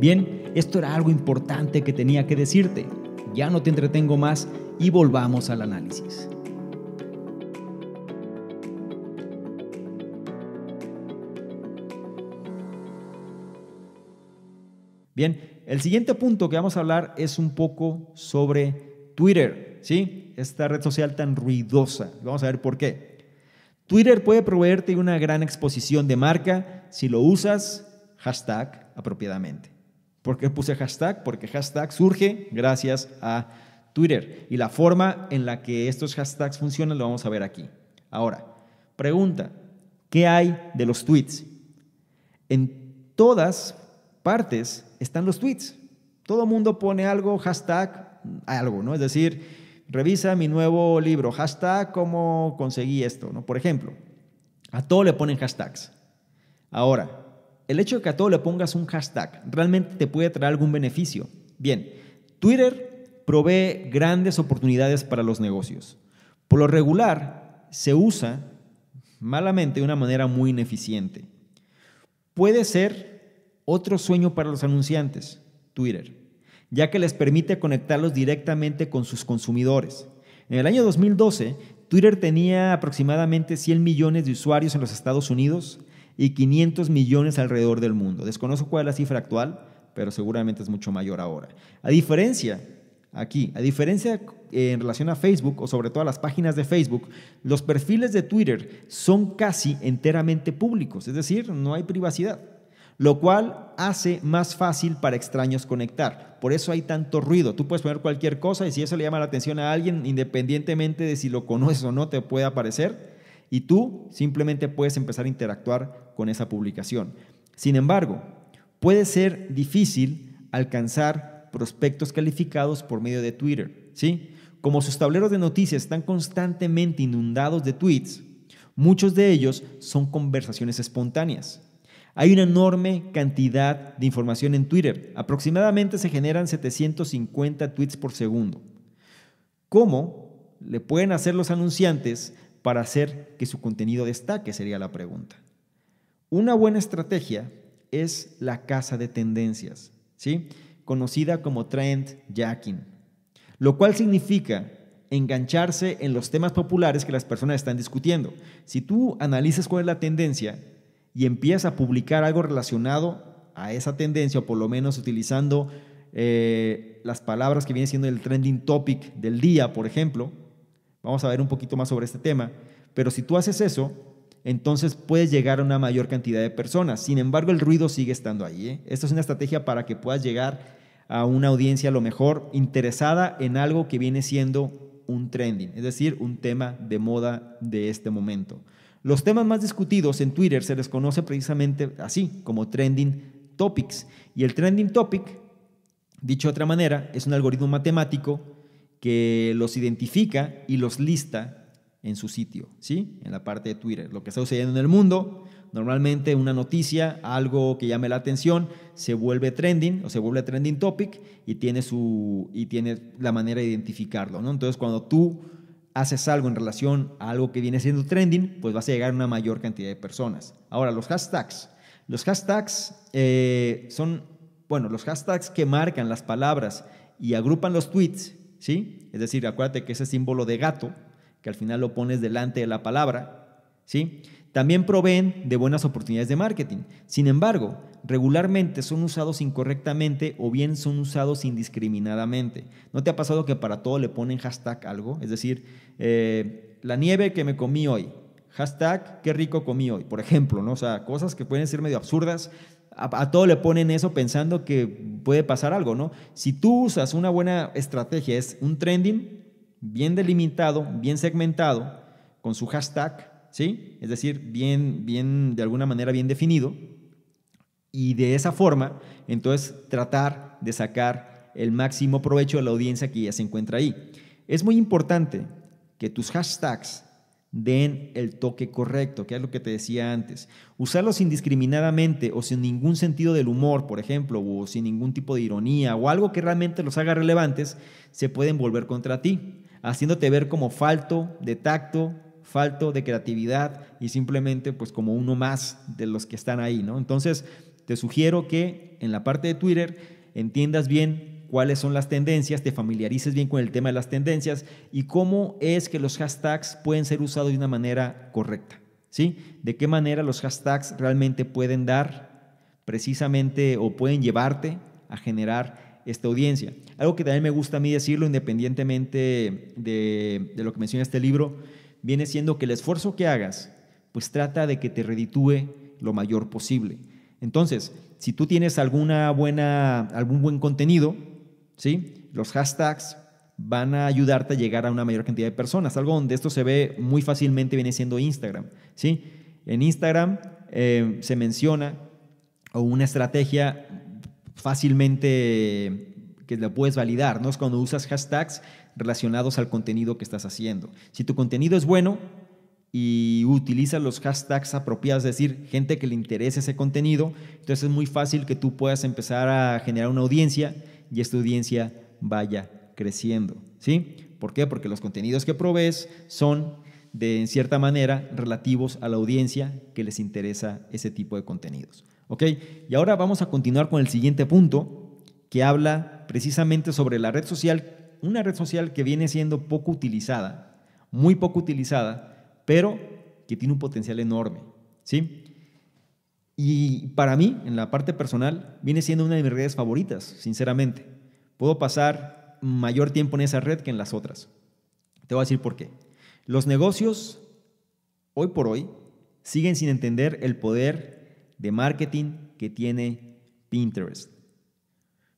S1: Bien, esto era algo importante que tenía que decirte. Ya no te entretengo más y volvamos al análisis. Bien, el siguiente punto que vamos a hablar es un poco sobre Twitter. ¿sí? Esta red social tan ruidosa. Vamos a ver por qué. Twitter puede proveerte una gran exposición de marca si lo usas hashtag apropiadamente. ¿Por qué puse hashtag? Porque hashtag surge gracias a Twitter. Y la forma en la que estos hashtags funcionan lo vamos a ver aquí. Ahora, pregunta, ¿qué hay de los tweets? En todas partes están los tweets. Todo mundo pone algo, hashtag, algo, ¿no? Es decir, Revisa mi nuevo libro, hashtag cómo conseguí esto, ¿no? Por ejemplo, a todo le ponen hashtags. Ahora, el hecho de que a todo le pongas un hashtag realmente te puede traer algún beneficio. Bien, Twitter provee grandes oportunidades para los negocios. Por lo regular, se usa malamente de una manera muy ineficiente. Puede ser otro sueño para los anunciantes, Twitter ya que les permite conectarlos directamente con sus consumidores. En el año 2012, Twitter tenía aproximadamente 100 millones de usuarios en los Estados Unidos y 500 millones alrededor del mundo. Desconozco cuál es la cifra actual, pero seguramente es mucho mayor ahora. A diferencia, aquí, a diferencia eh, en relación a Facebook o sobre todo a las páginas de Facebook, los perfiles de Twitter son casi enteramente públicos, es decir, no hay privacidad lo cual hace más fácil para extraños conectar. Por eso hay tanto ruido. Tú puedes poner cualquier cosa y si eso le llama la atención a alguien, independientemente de si lo conoces o no, te puede aparecer. Y tú simplemente puedes empezar a interactuar con esa publicación. Sin embargo, puede ser difícil alcanzar prospectos calificados por medio de Twitter. ¿sí? Como sus tableros de noticias están constantemente inundados de tweets, muchos de ellos son conversaciones espontáneas. Hay una enorme cantidad de información en Twitter. Aproximadamente se generan 750 tweets por segundo. ¿Cómo le pueden hacer los anunciantes para hacer que su contenido destaque? Sería la pregunta. Una buena estrategia es la casa de tendencias, ¿sí? conocida como trend jacking, lo cual significa engancharse en los temas populares que las personas están discutiendo. Si tú analizas cuál es la tendencia, y empieza a publicar algo relacionado a esa tendencia, o por lo menos utilizando eh, las palabras que viene siendo el trending topic del día, por ejemplo. Vamos a ver un poquito más sobre este tema. Pero si tú haces eso, entonces puedes llegar a una mayor cantidad de personas. Sin embargo, el ruido sigue estando ahí. Esta ¿eh? Esto es una estrategia para que puedas llegar a una audiencia a lo mejor interesada en algo que viene siendo un trending, es decir, un tema de moda de este momento. Los temas más discutidos en Twitter se les conoce precisamente así, como trending topics. Y el trending topic, dicho de otra manera, es un algoritmo matemático que los identifica y los lista en su sitio, ¿sí? En la parte de Twitter. Lo que está sucediendo en el mundo, normalmente una noticia, algo que llame la atención, se vuelve trending o se vuelve trending topic y tiene, su, y tiene la manera de identificarlo, ¿no? Entonces, cuando tú haces algo en relación a algo que viene siendo trending, pues vas a llegar a una mayor cantidad de personas. Ahora, los hashtags. Los hashtags eh, son, bueno, los hashtags que marcan las palabras y agrupan los tweets, ¿sí? Es decir, acuérdate que ese símbolo de gato, que al final lo pones delante de la palabra, ¿sí? También proveen de buenas oportunidades de marketing. Sin embargo, regularmente son usados incorrectamente o bien son usados indiscriminadamente. ¿No te ha pasado que para todo le ponen hashtag algo? Es decir, eh, la nieve que me comí hoy. Hashtag, qué rico comí hoy, por ejemplo, ¿no? O sea, cosas que pueden ser medio absurdas, a, a, todo le ponen eso pensando que puede pasar algo, ¿no? Si tú usas una buena estrategia, es un trending bien delimitado, bien segmentado, con su hashtag, ¿sí? Es decir, bien, bien, de alguna manera bien definido. Y de esa forma, entonces, tratar de sacar el máximo provecho a la audiencia que ya se encuentra ahí. Es muy importante que tus hashtags den el toque correcto, que es lo que te decía antes. Usarlos indiscriminadamente o sin ningún sentido del humor, por ejemplo, o sin ningún tipo de ironía o algo que realmente los haga relevantes, se pueden volver contra ti, haciéndote ver como falto de tacto, falto de creatividad y simplemente pues como uno más de los que están ahí, ¿no? Entonces, te sugiero que en la parte de Twitter entiendas bien cuáles son las tendencias, te familiarices bien con el tema de las tendencias y cómo es que los hashtags pueden ser usados de una manera correcta, ¿sí? De qué manera los hashtags realmente pueden dar precisamente o pueden llevarte a generar esta audiencia. Algo que también me gusta a mí decirlo, independientemente de lo que menciona este libro, viene siendo que el esfuerzo que hagas, pues trata de que te reditúe lo mayor posible. Entonces, si tú tienes alguna buena, algún buen contenido, ¿sí? los hashtags van a ayudarte a llegar a una mayor cantidad de personas. Algo donde esto se ve muy fácilmente viene siendo Instagram. ¿sí? En Instagram eh, se menciona una estrategia fácilmente que la puedes validar, ¿no? Es cuando usas hashtags relacionados al contenido que estás haciendo. Si tu contenido es bueno y utilizas los hashtags apropiados, es decir, gente que le interese ese contenido, entonces es muy fácil que tú puedas empezar a generar una audiencia y esta audiencia vaya creciendo, ¿sí? ¿Por qué? Porque los contenidos que provees son de cierta manera relativos a la audiencia que les interesa ese tipo de contenidos. ¿Ok? Y ahora vamos a continuar con el siguiente punto que habla precisamente sobre la red social, una red social que viene siendo poco utilizada, muy poco utilizada, pero que tiene un potencial enorme, ¿sí? Y para mí, en la parte personal, viene siendo una de mis redes favoritas, sinceramente. Puedo pasar mayor tiempo en esa red que en las otras. Te voy a decir por qué. Los negocios, hoy por hoy, siguen sin entender el poder de marketing que tiene Pinterest.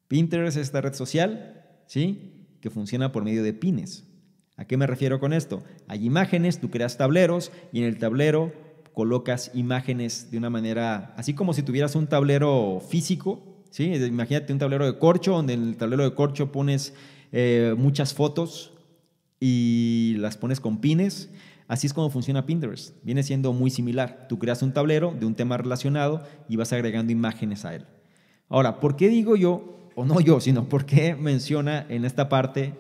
S1: Pinterest es esta red social, ¿sí? Que funciona por medio de pines. ¿A qué me refiero con esto? Hay imágenes, tú creas tableros y en el tablero colocas imágenes de una manera, así como si tuvieras un tablero físico, ¿sí? Imagínate un tablero de corcho, donde en el tablero de corcho pones eh, muchas fotos y las pones con pines. Así es como funciona Pinterest. Viene siendo muy similar. Tú creas un tablero de un tema relacionado y vas agregando imágenes a él. Ahora, ¿por qué digo yo o no yo, sino porque menciona en esta parte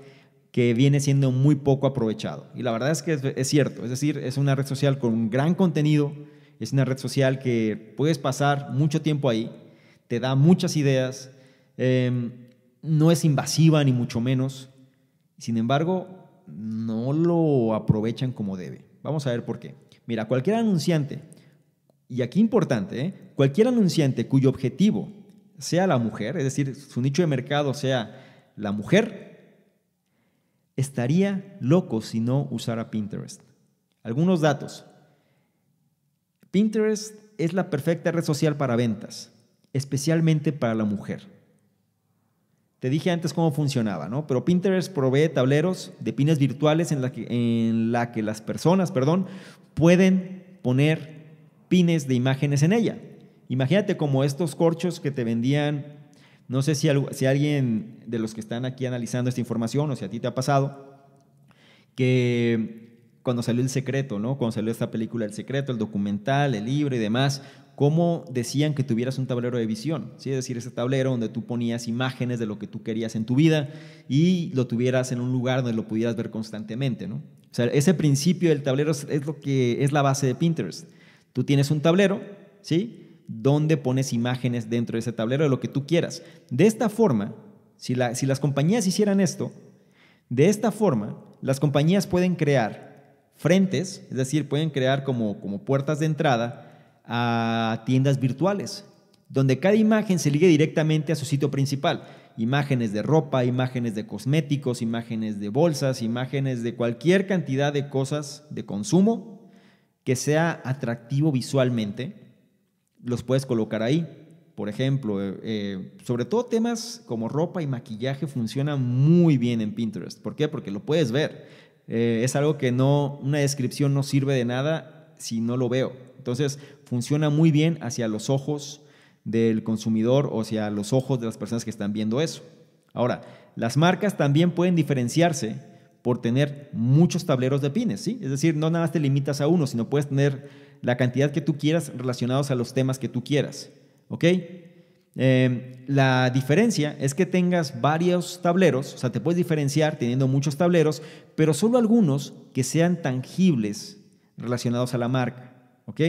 S1: que viene siendo muy poco aprovechado. Y la verdad es que es, cierto, es decir, es una red social con gran contenido, es una red social que puedes pasar mucho tiempo ahí, te da muchas ideas, em, no es invasiva ni mucho menos, sin embargo, no lo aprovechan como debe. Vamos a ver por qué. Mira, cualquier anunciante, y aquí importante, ¿eh? cualquier anunciante cuyo objetivo sea la mujer, es decir, su nicho de mercado sea la mujer, estaría loco si no usara Pinterest. Algunos datos. Pinterest es la perfecta red social para ventas, especialmente para la mujer. Te dije antes cómo funcionaba, ¿no? Pero Pinterest provee tableros de pines virtuales en la que, en la que las personas, perdón, pueden poner pines de imágenes en ella. Imagínate como estos corchos que te vendían, no sé si, si alguien de los que están aquí analizando esta información o si a ti te ha pasado, que cuando salió El Secreto, ¿no? Cuando salió esta película El Secreto, el documental, el libro y demás, cómo decían que tuvieras un tablero de visión, ¿sí? Es decir, ese tablero donde tú ponías imágenes de lo que tú querías en tu vida y lo tuvieras en un lugar donde lo pudieras ver constantemente, ¿no? sea, ese principio del tablero es lo que es la base de Pinterest. Tú tienes un tablero, ¿sí? dónde pones imágenes dentro de ese tablero, de lo que tú quieras. De esta forma, si, las compañías hicieran esto, de esta forma, las compañías pueden crear frentes, es decir, pueden crear como, como puertas de entrada a tiendas virtuales, donde cada imagen se ligue directamente a su sitio principal. Imágenes de ropa, imágenes de cosméticos, imágenes de bolsas, imágenes de cualquier cantidad de cosas de consumo que sea atractivo visualmente los puedes colocar ahí. Por ejemplo, eh, eh, sobre todo temas como ropa y maquillaje funcionan muy bien en Pinterest. ¿Por qué? Porque lo puedes ver. Eh, es algo que no, una descripción no sirve de nada si no lo veo. Entonces, funciona muy bien hacia los ojos del consumidor o hacia los ojos de las personas que están viendo eso. Ahora, las marcas también pueden diferenciarse por tener muchos tableros de pines, ¿sí? Es decir, no nada más te limitas a uno, sino puedes tener la cantidad que tú quieras relacionados a los temas que tú quieras. ¿Ok? Em, la diferencia es que tengas varios tableros, o sea, te puedes diferenciar teniendo muchos tableros, pero solo algunos que sean tangibles relacionados a la marca. ¿Ok?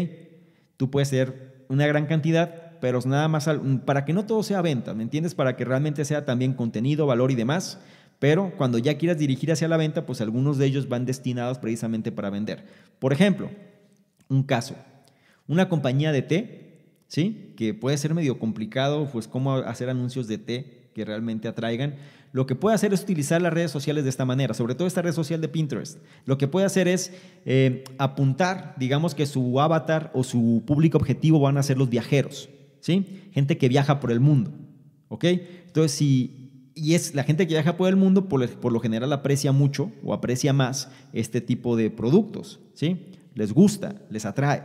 S1: Tú puedes ser una gran cantidad, pero nada más para que no todo sea venta, ¿me entiendes? Para que realmente sea también contenido, valor y demás. Pero cuando ya quieras dirigir hacia la venta, pues algunos de ellos van destinados precisamente para vender. Por ejemplo, un caso, una compañía de té, ¿sí? Que puede ser medio complicado, pues cómo hacer anuncios de té que realmente atraigan. Lo que puede hacer es utilizar las redes sociales de esta manera, sobre todo esta red social de Pinterest. Lo que puede hacer es eh, apuntar, digamos que su avatar o su público objetivo van a ser los viajeros, ¿sí? Gente que viaja por el mundo, ¿ok? Entonces, si y es la gente que viaja por el mundo, por, por, lo general aprecia mucho o aprecia más este tipo de productos, ¿sí? les gusta, les atrae.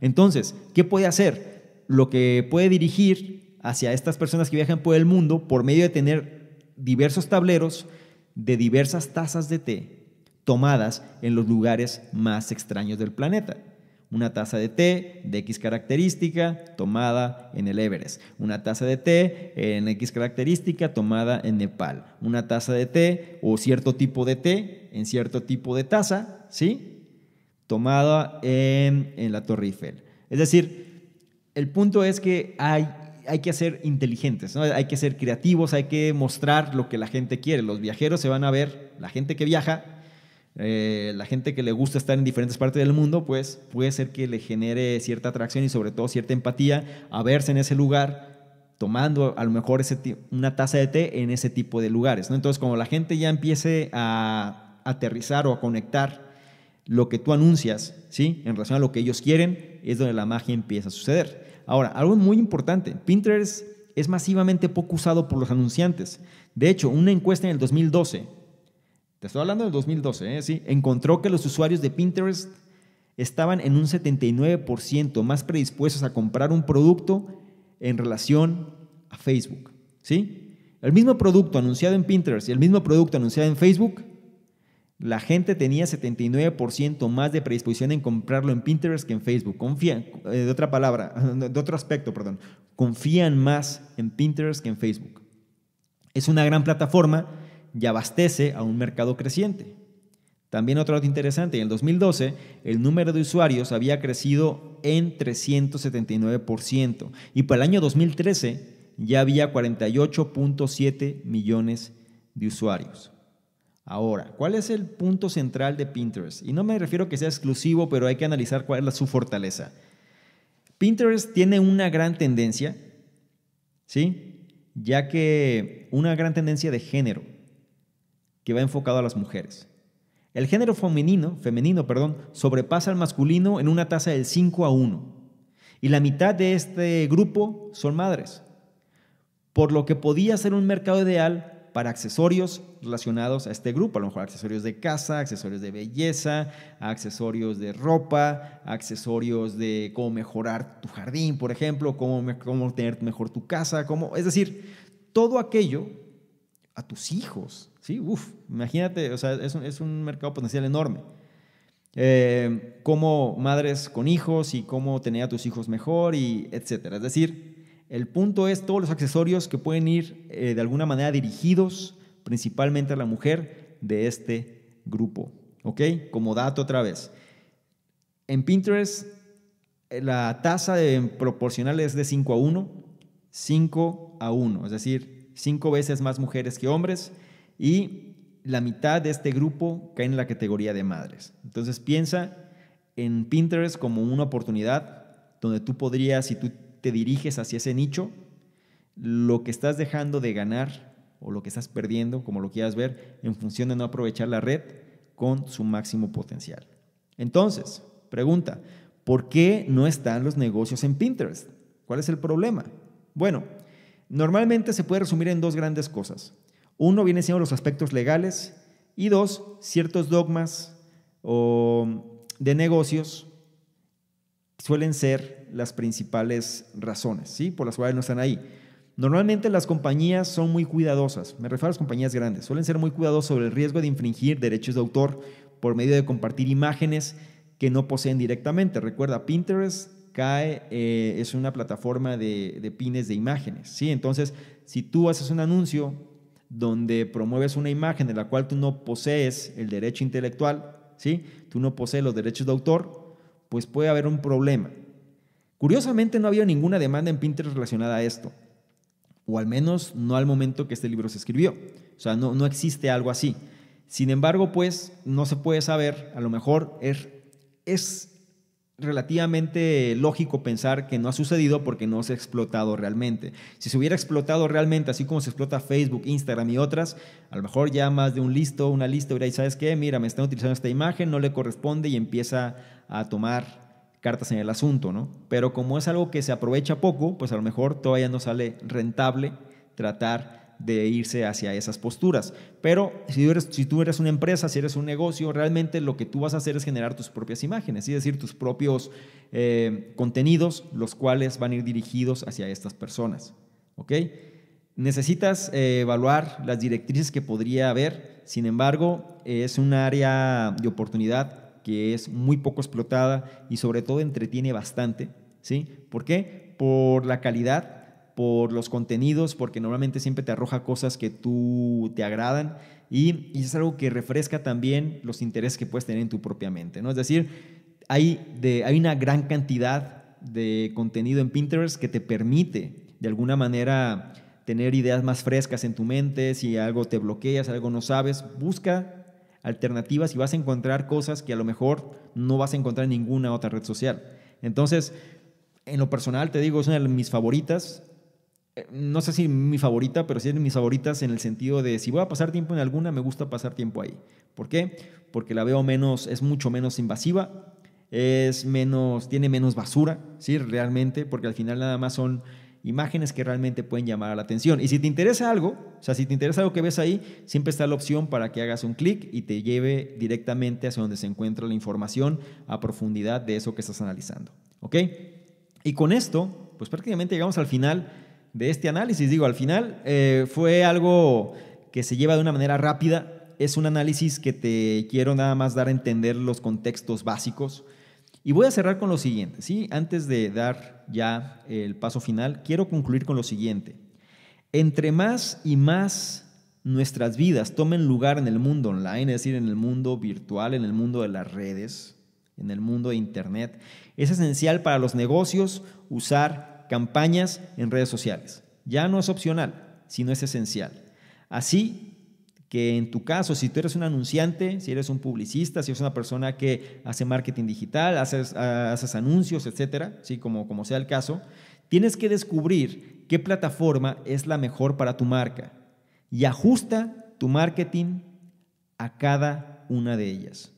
S1: Entonces, ¿qué puede hacer? Lo que puede dirigir hacia estas personas que viajan por el mundo por medio de tener diversos tableros de diversas tazas de té tomadas en los lugares más extraños del planeta. Una taza de té de X característica tomada en el Everest. Una taza de té en X característica tomada en Nepal. Una taza de té o cierto tipo de té en cierto tipo de taza, ¿sí? tomada en, la Torre Eiffel. Es decir, el punto es que hay hay que ser inteligentes, hay que ser creativos, hay que mostrar lo que la gente quiere. Los viajeros se van a ver, la gente que viaja, eh, la gente que le gusta estar en diferentes partes del mundo, pues puede ser que le genere cierta atracción y sobre todo cierta empatía a verse en ese lugar tomando a lo mejor ese una taza de té en ese tipo de lugares. Entonces, como la gente ya empiece a aterrizar o a conectar lo que tú anuncias, ¿sí? En relación a lo que ellos quieren, es donde la magia empieza a suceder. Ahora, algo muy importante, Pinterest es masivamente poco usado por los anunciantes. De hecho, una encuesta en el 2012, te estoy hablando del 2012, ¿eh? ¿Sí? encontró que los usuarios de Pinterest estaban en un 79% más predispuestos a comprar un producto en relación a Facebook, ¿sí? El mismo producto anunciado en Pinterest y el mismo producto anunciado en Facebook la gente tenía 79% más de predisposición en comprarlo en Pinterest que en Facebook. Confían, eh, de otra palabra, de otro aspecto, perdón, confían más en Pinterest que en Facebook. Es una gran plataforma y abastece a un mercado creciente. También otro dato interesante, en el 2012 el número de usuarios había crecido en 379% y para el año 2013 ya había 48.7 millones de usuarios. Ahora, ¿cuál es el punto central de Pinterest? Y no me refiero que sea exclusivo, pero hay que analizar cuál es su fortaleza. Pinterest tiene una gran tendencia, ¿sí? Ya que una gran tendencia de género que va enfocado a las mujeres. El género femenino, femenino perdón, sobrepasa al masculino en una tasa del 5 a 1. Y la mitad de este grupo son madres. Por lo que podía ser un mercado ideal para accesorios relacionados a este grupo, a lo mejor accesorios de casa, accesorios de belleza, accesorios de ropa, accesorios de cómo mejorar tu jardín, por ejemplo, cómo, cómo tener mejor tu casa, cómo, es decir, todo aquello a tus hijos, ¿sí? Uf, imagínate, o sea, es un, mercado potencial enorme. Como eh, cómo madres con hijos y cómo tener a tus hijos mejor y etcétera. Es decir, el punto es todos los accesorios que pueden ir eh, de alguna manera dirigidos principalmente a la mujer de este grupo. ¿Ok? Como dato otra vez. En Pinterest eh, la tasa de proporcional es de 5 a 1, 5 a 1, es decir, 5 veces más mujeres que hombres y la mitad de este grupo cae en la categoría de madres. Entonces piensa en Pinterest como una oportunidad donde tú podrías, si tú te diriges hacia ese nicho, lo que estás dejando de ganar o lo que estás perdiendo, como lo quieras ver, en función de no aprovechar la red con su máximo potencial. Entonces, pregunta, ¿por qué no están los negocios en Pinterest? ¿Cuál es el problema? Bueno, normalmente se puede resumir en dos grandes cosas. Uno viene siendo los aspectos legales y dos, ciertos dogmas de negocios suelen ser las principales razones ¿sí? por las cuales no están ahí. Normalmente las compañías son muy cuidadosas, me refiero a las compañías grandes, suelen ser muy cuidadosas sobre el riesgo de infringir derechos de autor por medio de compartir imágenes que no poseen directamente. Recuerda, Pinterest cae, eh, es una plataforma de, pines de imágenes. ¿sí? Entonces, si tú haces un anuncio donde promueves una imagen de la cual tú no posees el derecho intelectual, ¿sí? tú no posees los derechos de autor, pues puede haber un problema. Curiosamente no había ninguna demanda en Pinterest relacionada a esto, o al menos no al momento que este libro se escribió. O sea, no, no existe algo así. Sin embargo, pues no se puede saber, a lo mejor es, es relativamente lógico pensar que no ha sucedido porque no se ha explotado realmente. Si se hubiera explotado realmente, así como se explota Facebook, Instagram y otras, a lo mejor ya más de un listo, una lista, hubiera ¿sabes qué? Mira, me están utilizando esta imagen, no le corresponde y empieza a tomar cartas en el asunto, ¿no? Pero como es algo que se aprovecha poco, pues a lo mejor todavía no sale rentable tratar de irse hacia esas posturas. Pero si tú, eres, una empresa, si eres un negocio, realmente lo que tú vas a hacer es generar tus propias imágenes, es decir, tus propios eh, contenidos, los cuales van a ir dirigidos hacia estas personas. ¿Ok? Necesitas eh, evaluar las directrices que podría haber, sin embargo, es un área de oportunidad que es muy poco explotada y sobre todo entretiene bastante, ¿sí? ¿Por qué? Por la calidad, por los contenidos, porque normalmente siempre te arroja cosas que tú te agradan y, es algo que refresca también los intereses que puedes tener en tu propia mente, ¿no? Es decir, hay, de, hay una gran cantidad de contenido en Pinterest que te permite de alguna manera tener ideas más frescas en tu mente, si algo te bloqueas, algo no sabes, busca alternativas y vas a encontrar cosas que a lo mejor no vas a encontrar en ninguna otra red social. Entonces, en lo personal te digo, es una de mis favoritas. Eh, no sé si mi favorita, pero sí es de mis favoritas en el sentido de si voy a pasar tiempo en alguna, me gusta pasar tiempo ahí. ¿Por qué? Porque la veo menos, es mucho menos invasiva, es menos, tiene menos basura, ¿sí? Realmente, porque al final nada más son imágenes que realmente pueden llamar la atención. Y si te interesa algo, o sea, si te interesa algo que ves ahí, siempre está la opción para que hagas un clic y te lleve directamente hacia donde se encuentra la información a profundidad de eso que estás analizando. ¿Ok? Y con esto, pues prácticamente llegamos al final de este análisis. Digo, al final eh, fue algo que se lleva de una manera rápida. Es un análisis que te quiero nada más dar a entender los contextos básicos. Y voy a cerrar con lo siguiente, ¿sí? Antes de dar ya eh, el paso final, quiero concluir con lo siguiente. Entre más y más nuestras vidas tomen lugar en el mundo online, es decir, en el mundo virtual, en el mundo de las redes, en el mundo de Internet, es esencial para los negocios usar campañas en redes sociales. Ya no es opcional, sino es esencial. Así que en tu caso, si tú eres un anunciante, si eres un publicista, si eres una persona que hace marketing digital, ah, haces, anuncios, etcétera, ¿sí? como, como sea el caso, tienes que descubrir qué plataforma es la mejor para tu marca y ajusta tu marketing a cada una de ellas.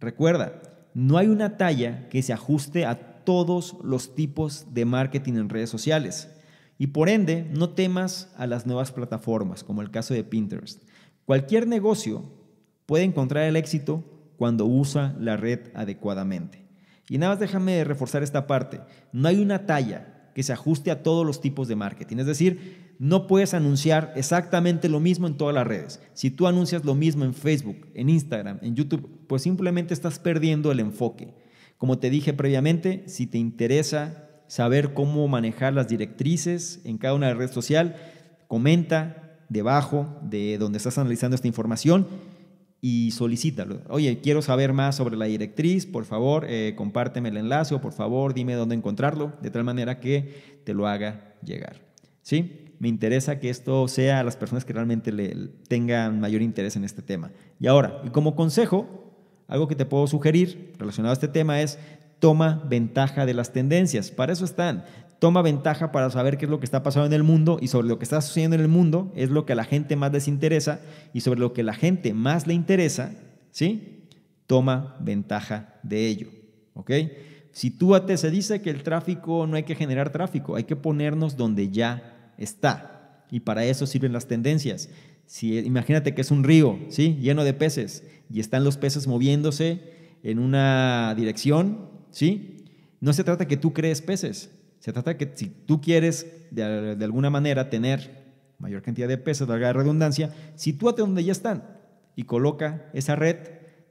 S1: Recuerda, no hay una talla que se ajuste a todos los tipos de marketing en redes sociales. Y por ende, no temas a las nuevas plataformas, como el caso de Pinterest. Cualquier negocio puede encontrar el éxito cuando usa la red adecuadamente. Y nada más déjame reforzar esta parte. No hay una talla que se ajuste a todos los tipos de marketing. Es decir, no puedes anunciar exactamente lo mismo en todas las redes. Si tú anuncias lo mismo en Facebook, en Instagram, en YouTube, pues simplemente estás perdiendo el enfoque. Como te dije previamente, si te interesa saber cómo manejar las directrices en cada una de las redes sociales, comenta, debajo de donde estás analizando esta información y solicítalo. Oye, quiero saber más sobre la directriz, por favor, eh, compárteme el enlace o por favor dime dónde encontrarlo, de tal manera que te lo haga llegar. ¿Sí? Me interesa que esto sea a las personas que realmente le tengan mayor interés en este tema. Y ahora, y como consejo, algo que te puedo sugerir relacionado a este tema es toma ventaja de las tendencias. Para eso están toma ventaja para saber qué es lo que está pasando en el mundo y sobre lo que está sucediendo en el mundo es lo que a la gente más les interesa y sobre lo que a la gente más le interesa, ¿sí? Toma ventaja de ello, ¿ok? Sitúate, se dice que el tráfico no hay que generar tráfico, hay que ponernos donde ya está y para eso sirven las tendencias. Si, imagínate que es un río, ¿sí? Lleno de peces y están los peces moviéndose en una dirección, ¿sí? No se trata que tú crees peces, se trata que si tú quieres de, alguna manera tener mayor cantidad de pesos, de de redundancia, sitúate donde ya están y coloca esa red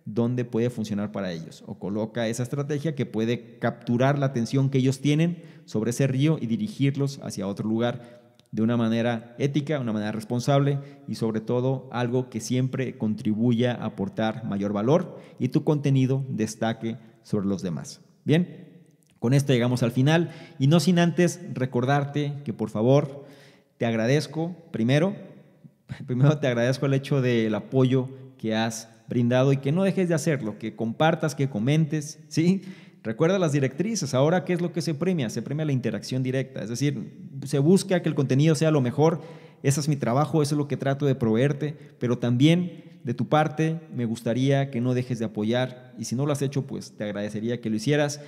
S1: donde puede funcionar para ellos o coloca esa estrategia que puede capturar la atención que ellos tienen sobre ese río y dirigirlos hacia otro lugar de una manera ética, una manera responsable y sobre todo algo que siempre contribuya a aportar mayor valor y tu contenido destaque sobre los demás. Bien, con esto llegamos al final y no sin antes recordarte que por favor te agradezco primero, primero te agradezco el hecho del apoyo que has brindado y que no dejes de hacerlo, que compartas, que comentes, ¿sí? Recuerda las directrices. Ahora, ¿qué es lo que se premia? Se premia la interacción directa. Es decir, se busca que el contenido sea lo mejor. Ese es mi trabajo, eso es lo que trato de proveerte. Pero también, de tu parte, me gustaría que no dejes de apoyar. Y si no lo has hecho, pues te agradecería que lo hicieras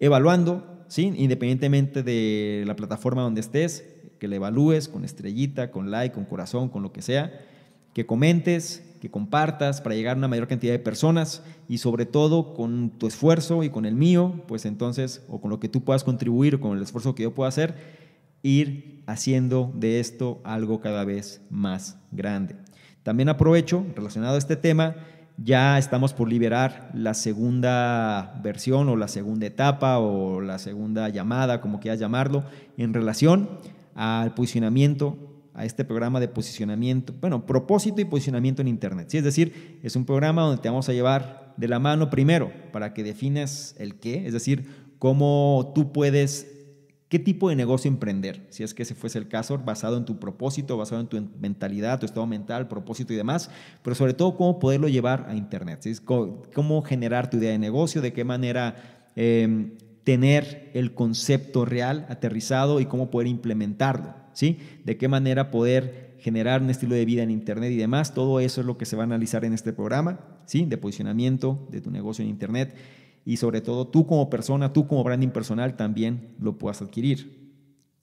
S1: evaluando, ¿sí? independientemente de la plataforma donde estés, que le evalúes con estrellita, con like, con corazón, con lo que sea, que comentes, que compartas para llegar a una mayor cantidad de personas y sobre todo con tu esfuerzo y con el mío, pues entonces, o con lo que tú puedas contribuir, con el esfuerzo que yo pueda hacer, ir haciendo de esto algo cada vez más grande. También aprovecho, relacionado a este tema, ya estamos por liberar la segunda versión o la segunda etapa o la segunda llamada, como quieras llamarlo, en relación al posicionamiento, a este programa de posicionamiento, bueno, propósito y posicionamiento en Internet. Sí, es decir, es un programa donde te vamos a llevar de la mano primero para que defines el qué, es decir, cómo tú puedes qué tipo de negocio emprender, si es que ese fuese el caso, basado en tu propósito, basado en tu mentalidad, tu estado mental, propósito y demás, pero sobre todo cómo poderlo llevar a Internet, ¿sí? cómo, generar tu idea de negocio, de qué manera em, tener el concepto real aterrizado y cómo poder implementarlo, ¿sí? de qué manera poder generar un estilo de vida en Internet y demás, todo eso es lo que se va a analizar en este programa, ¿sí? de posicionamiento de tu negocio en Internet y sobre todo tú como persona, tú como branding personal también lo puedas adquirir.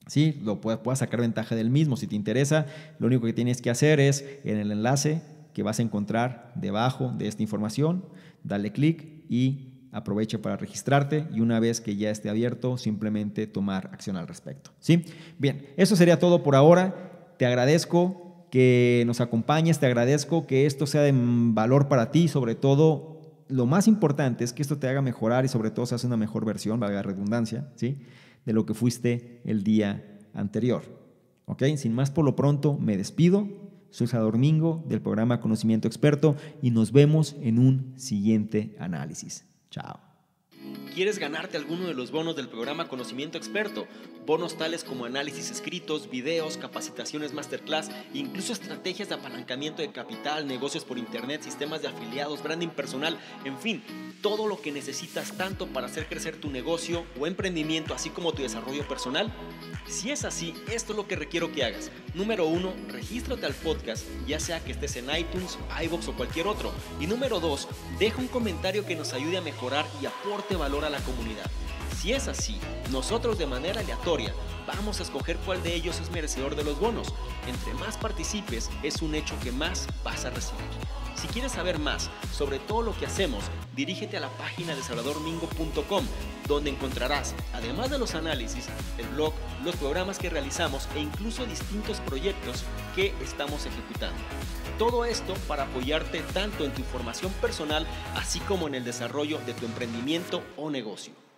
S1: ¿Sí? Lo puedas, sacar ventaja del mismo. Si te interesa, lo único que tienes que hacer es en el enlace que vas a encontrar debajo de esta información, dale clic y aprovecha para registrarte y una vez que ya esté abierto, simplemente tomar acción al respecto. ¿Sí? Bien, eso sería todo por ahora. Te agradezco que nos acompañes, te agradezco que esto sea de valor para ti, sobre todo lo más importante es que esto te haga mejorar y sobre todo se hace una mejor versión, valga redundancia, ¿sí? de lo que fuiste el día anterior. Sin más, por lo pronto, me despido. Soy Sador Mingo del programa Conocimiento Experto y nos vemos en un siguiente análisis. Chao. ¿Quieres ganarte alguno de los bonos del programa Conocimiento Experto? Bonos tales como análisis escritos, videos, capacitaciones masterclass, incluso estrategias de apalancamiento de capital, negocios por internet, sistemas de afiliados, branding personal, en fin, todo lo que necesitas tanto para hacer crecer tu negocio o emprendimiento, así como tu desarrollo personal. Si es así, esto es lo que requiero que hagas. Número uno, regístrate al podcast, ya sea que estés en iTunes, iBox o cualquier otro. Y número dos, deja un comentario que nos ayude a mejorar y aporte valor a la comunidad. Si es así, nosotros de manera aleatoria vamos a escoger cuál de ellos es merecedor de los bonos. Entre más participes, es un hecho que más vas a recibir. Si quieres saber más sobre todo lo que hacemos, dirígete a la página de salvadormingo.com, donde encontrarás, además de los análisis, el blog, los programas que realizamos e incluso distintos proyectos que estamos ejecutando. Todo esto para apoyarte tanto en tu formación personal, así como en el desarrollo de tu emprendimiento o negocio.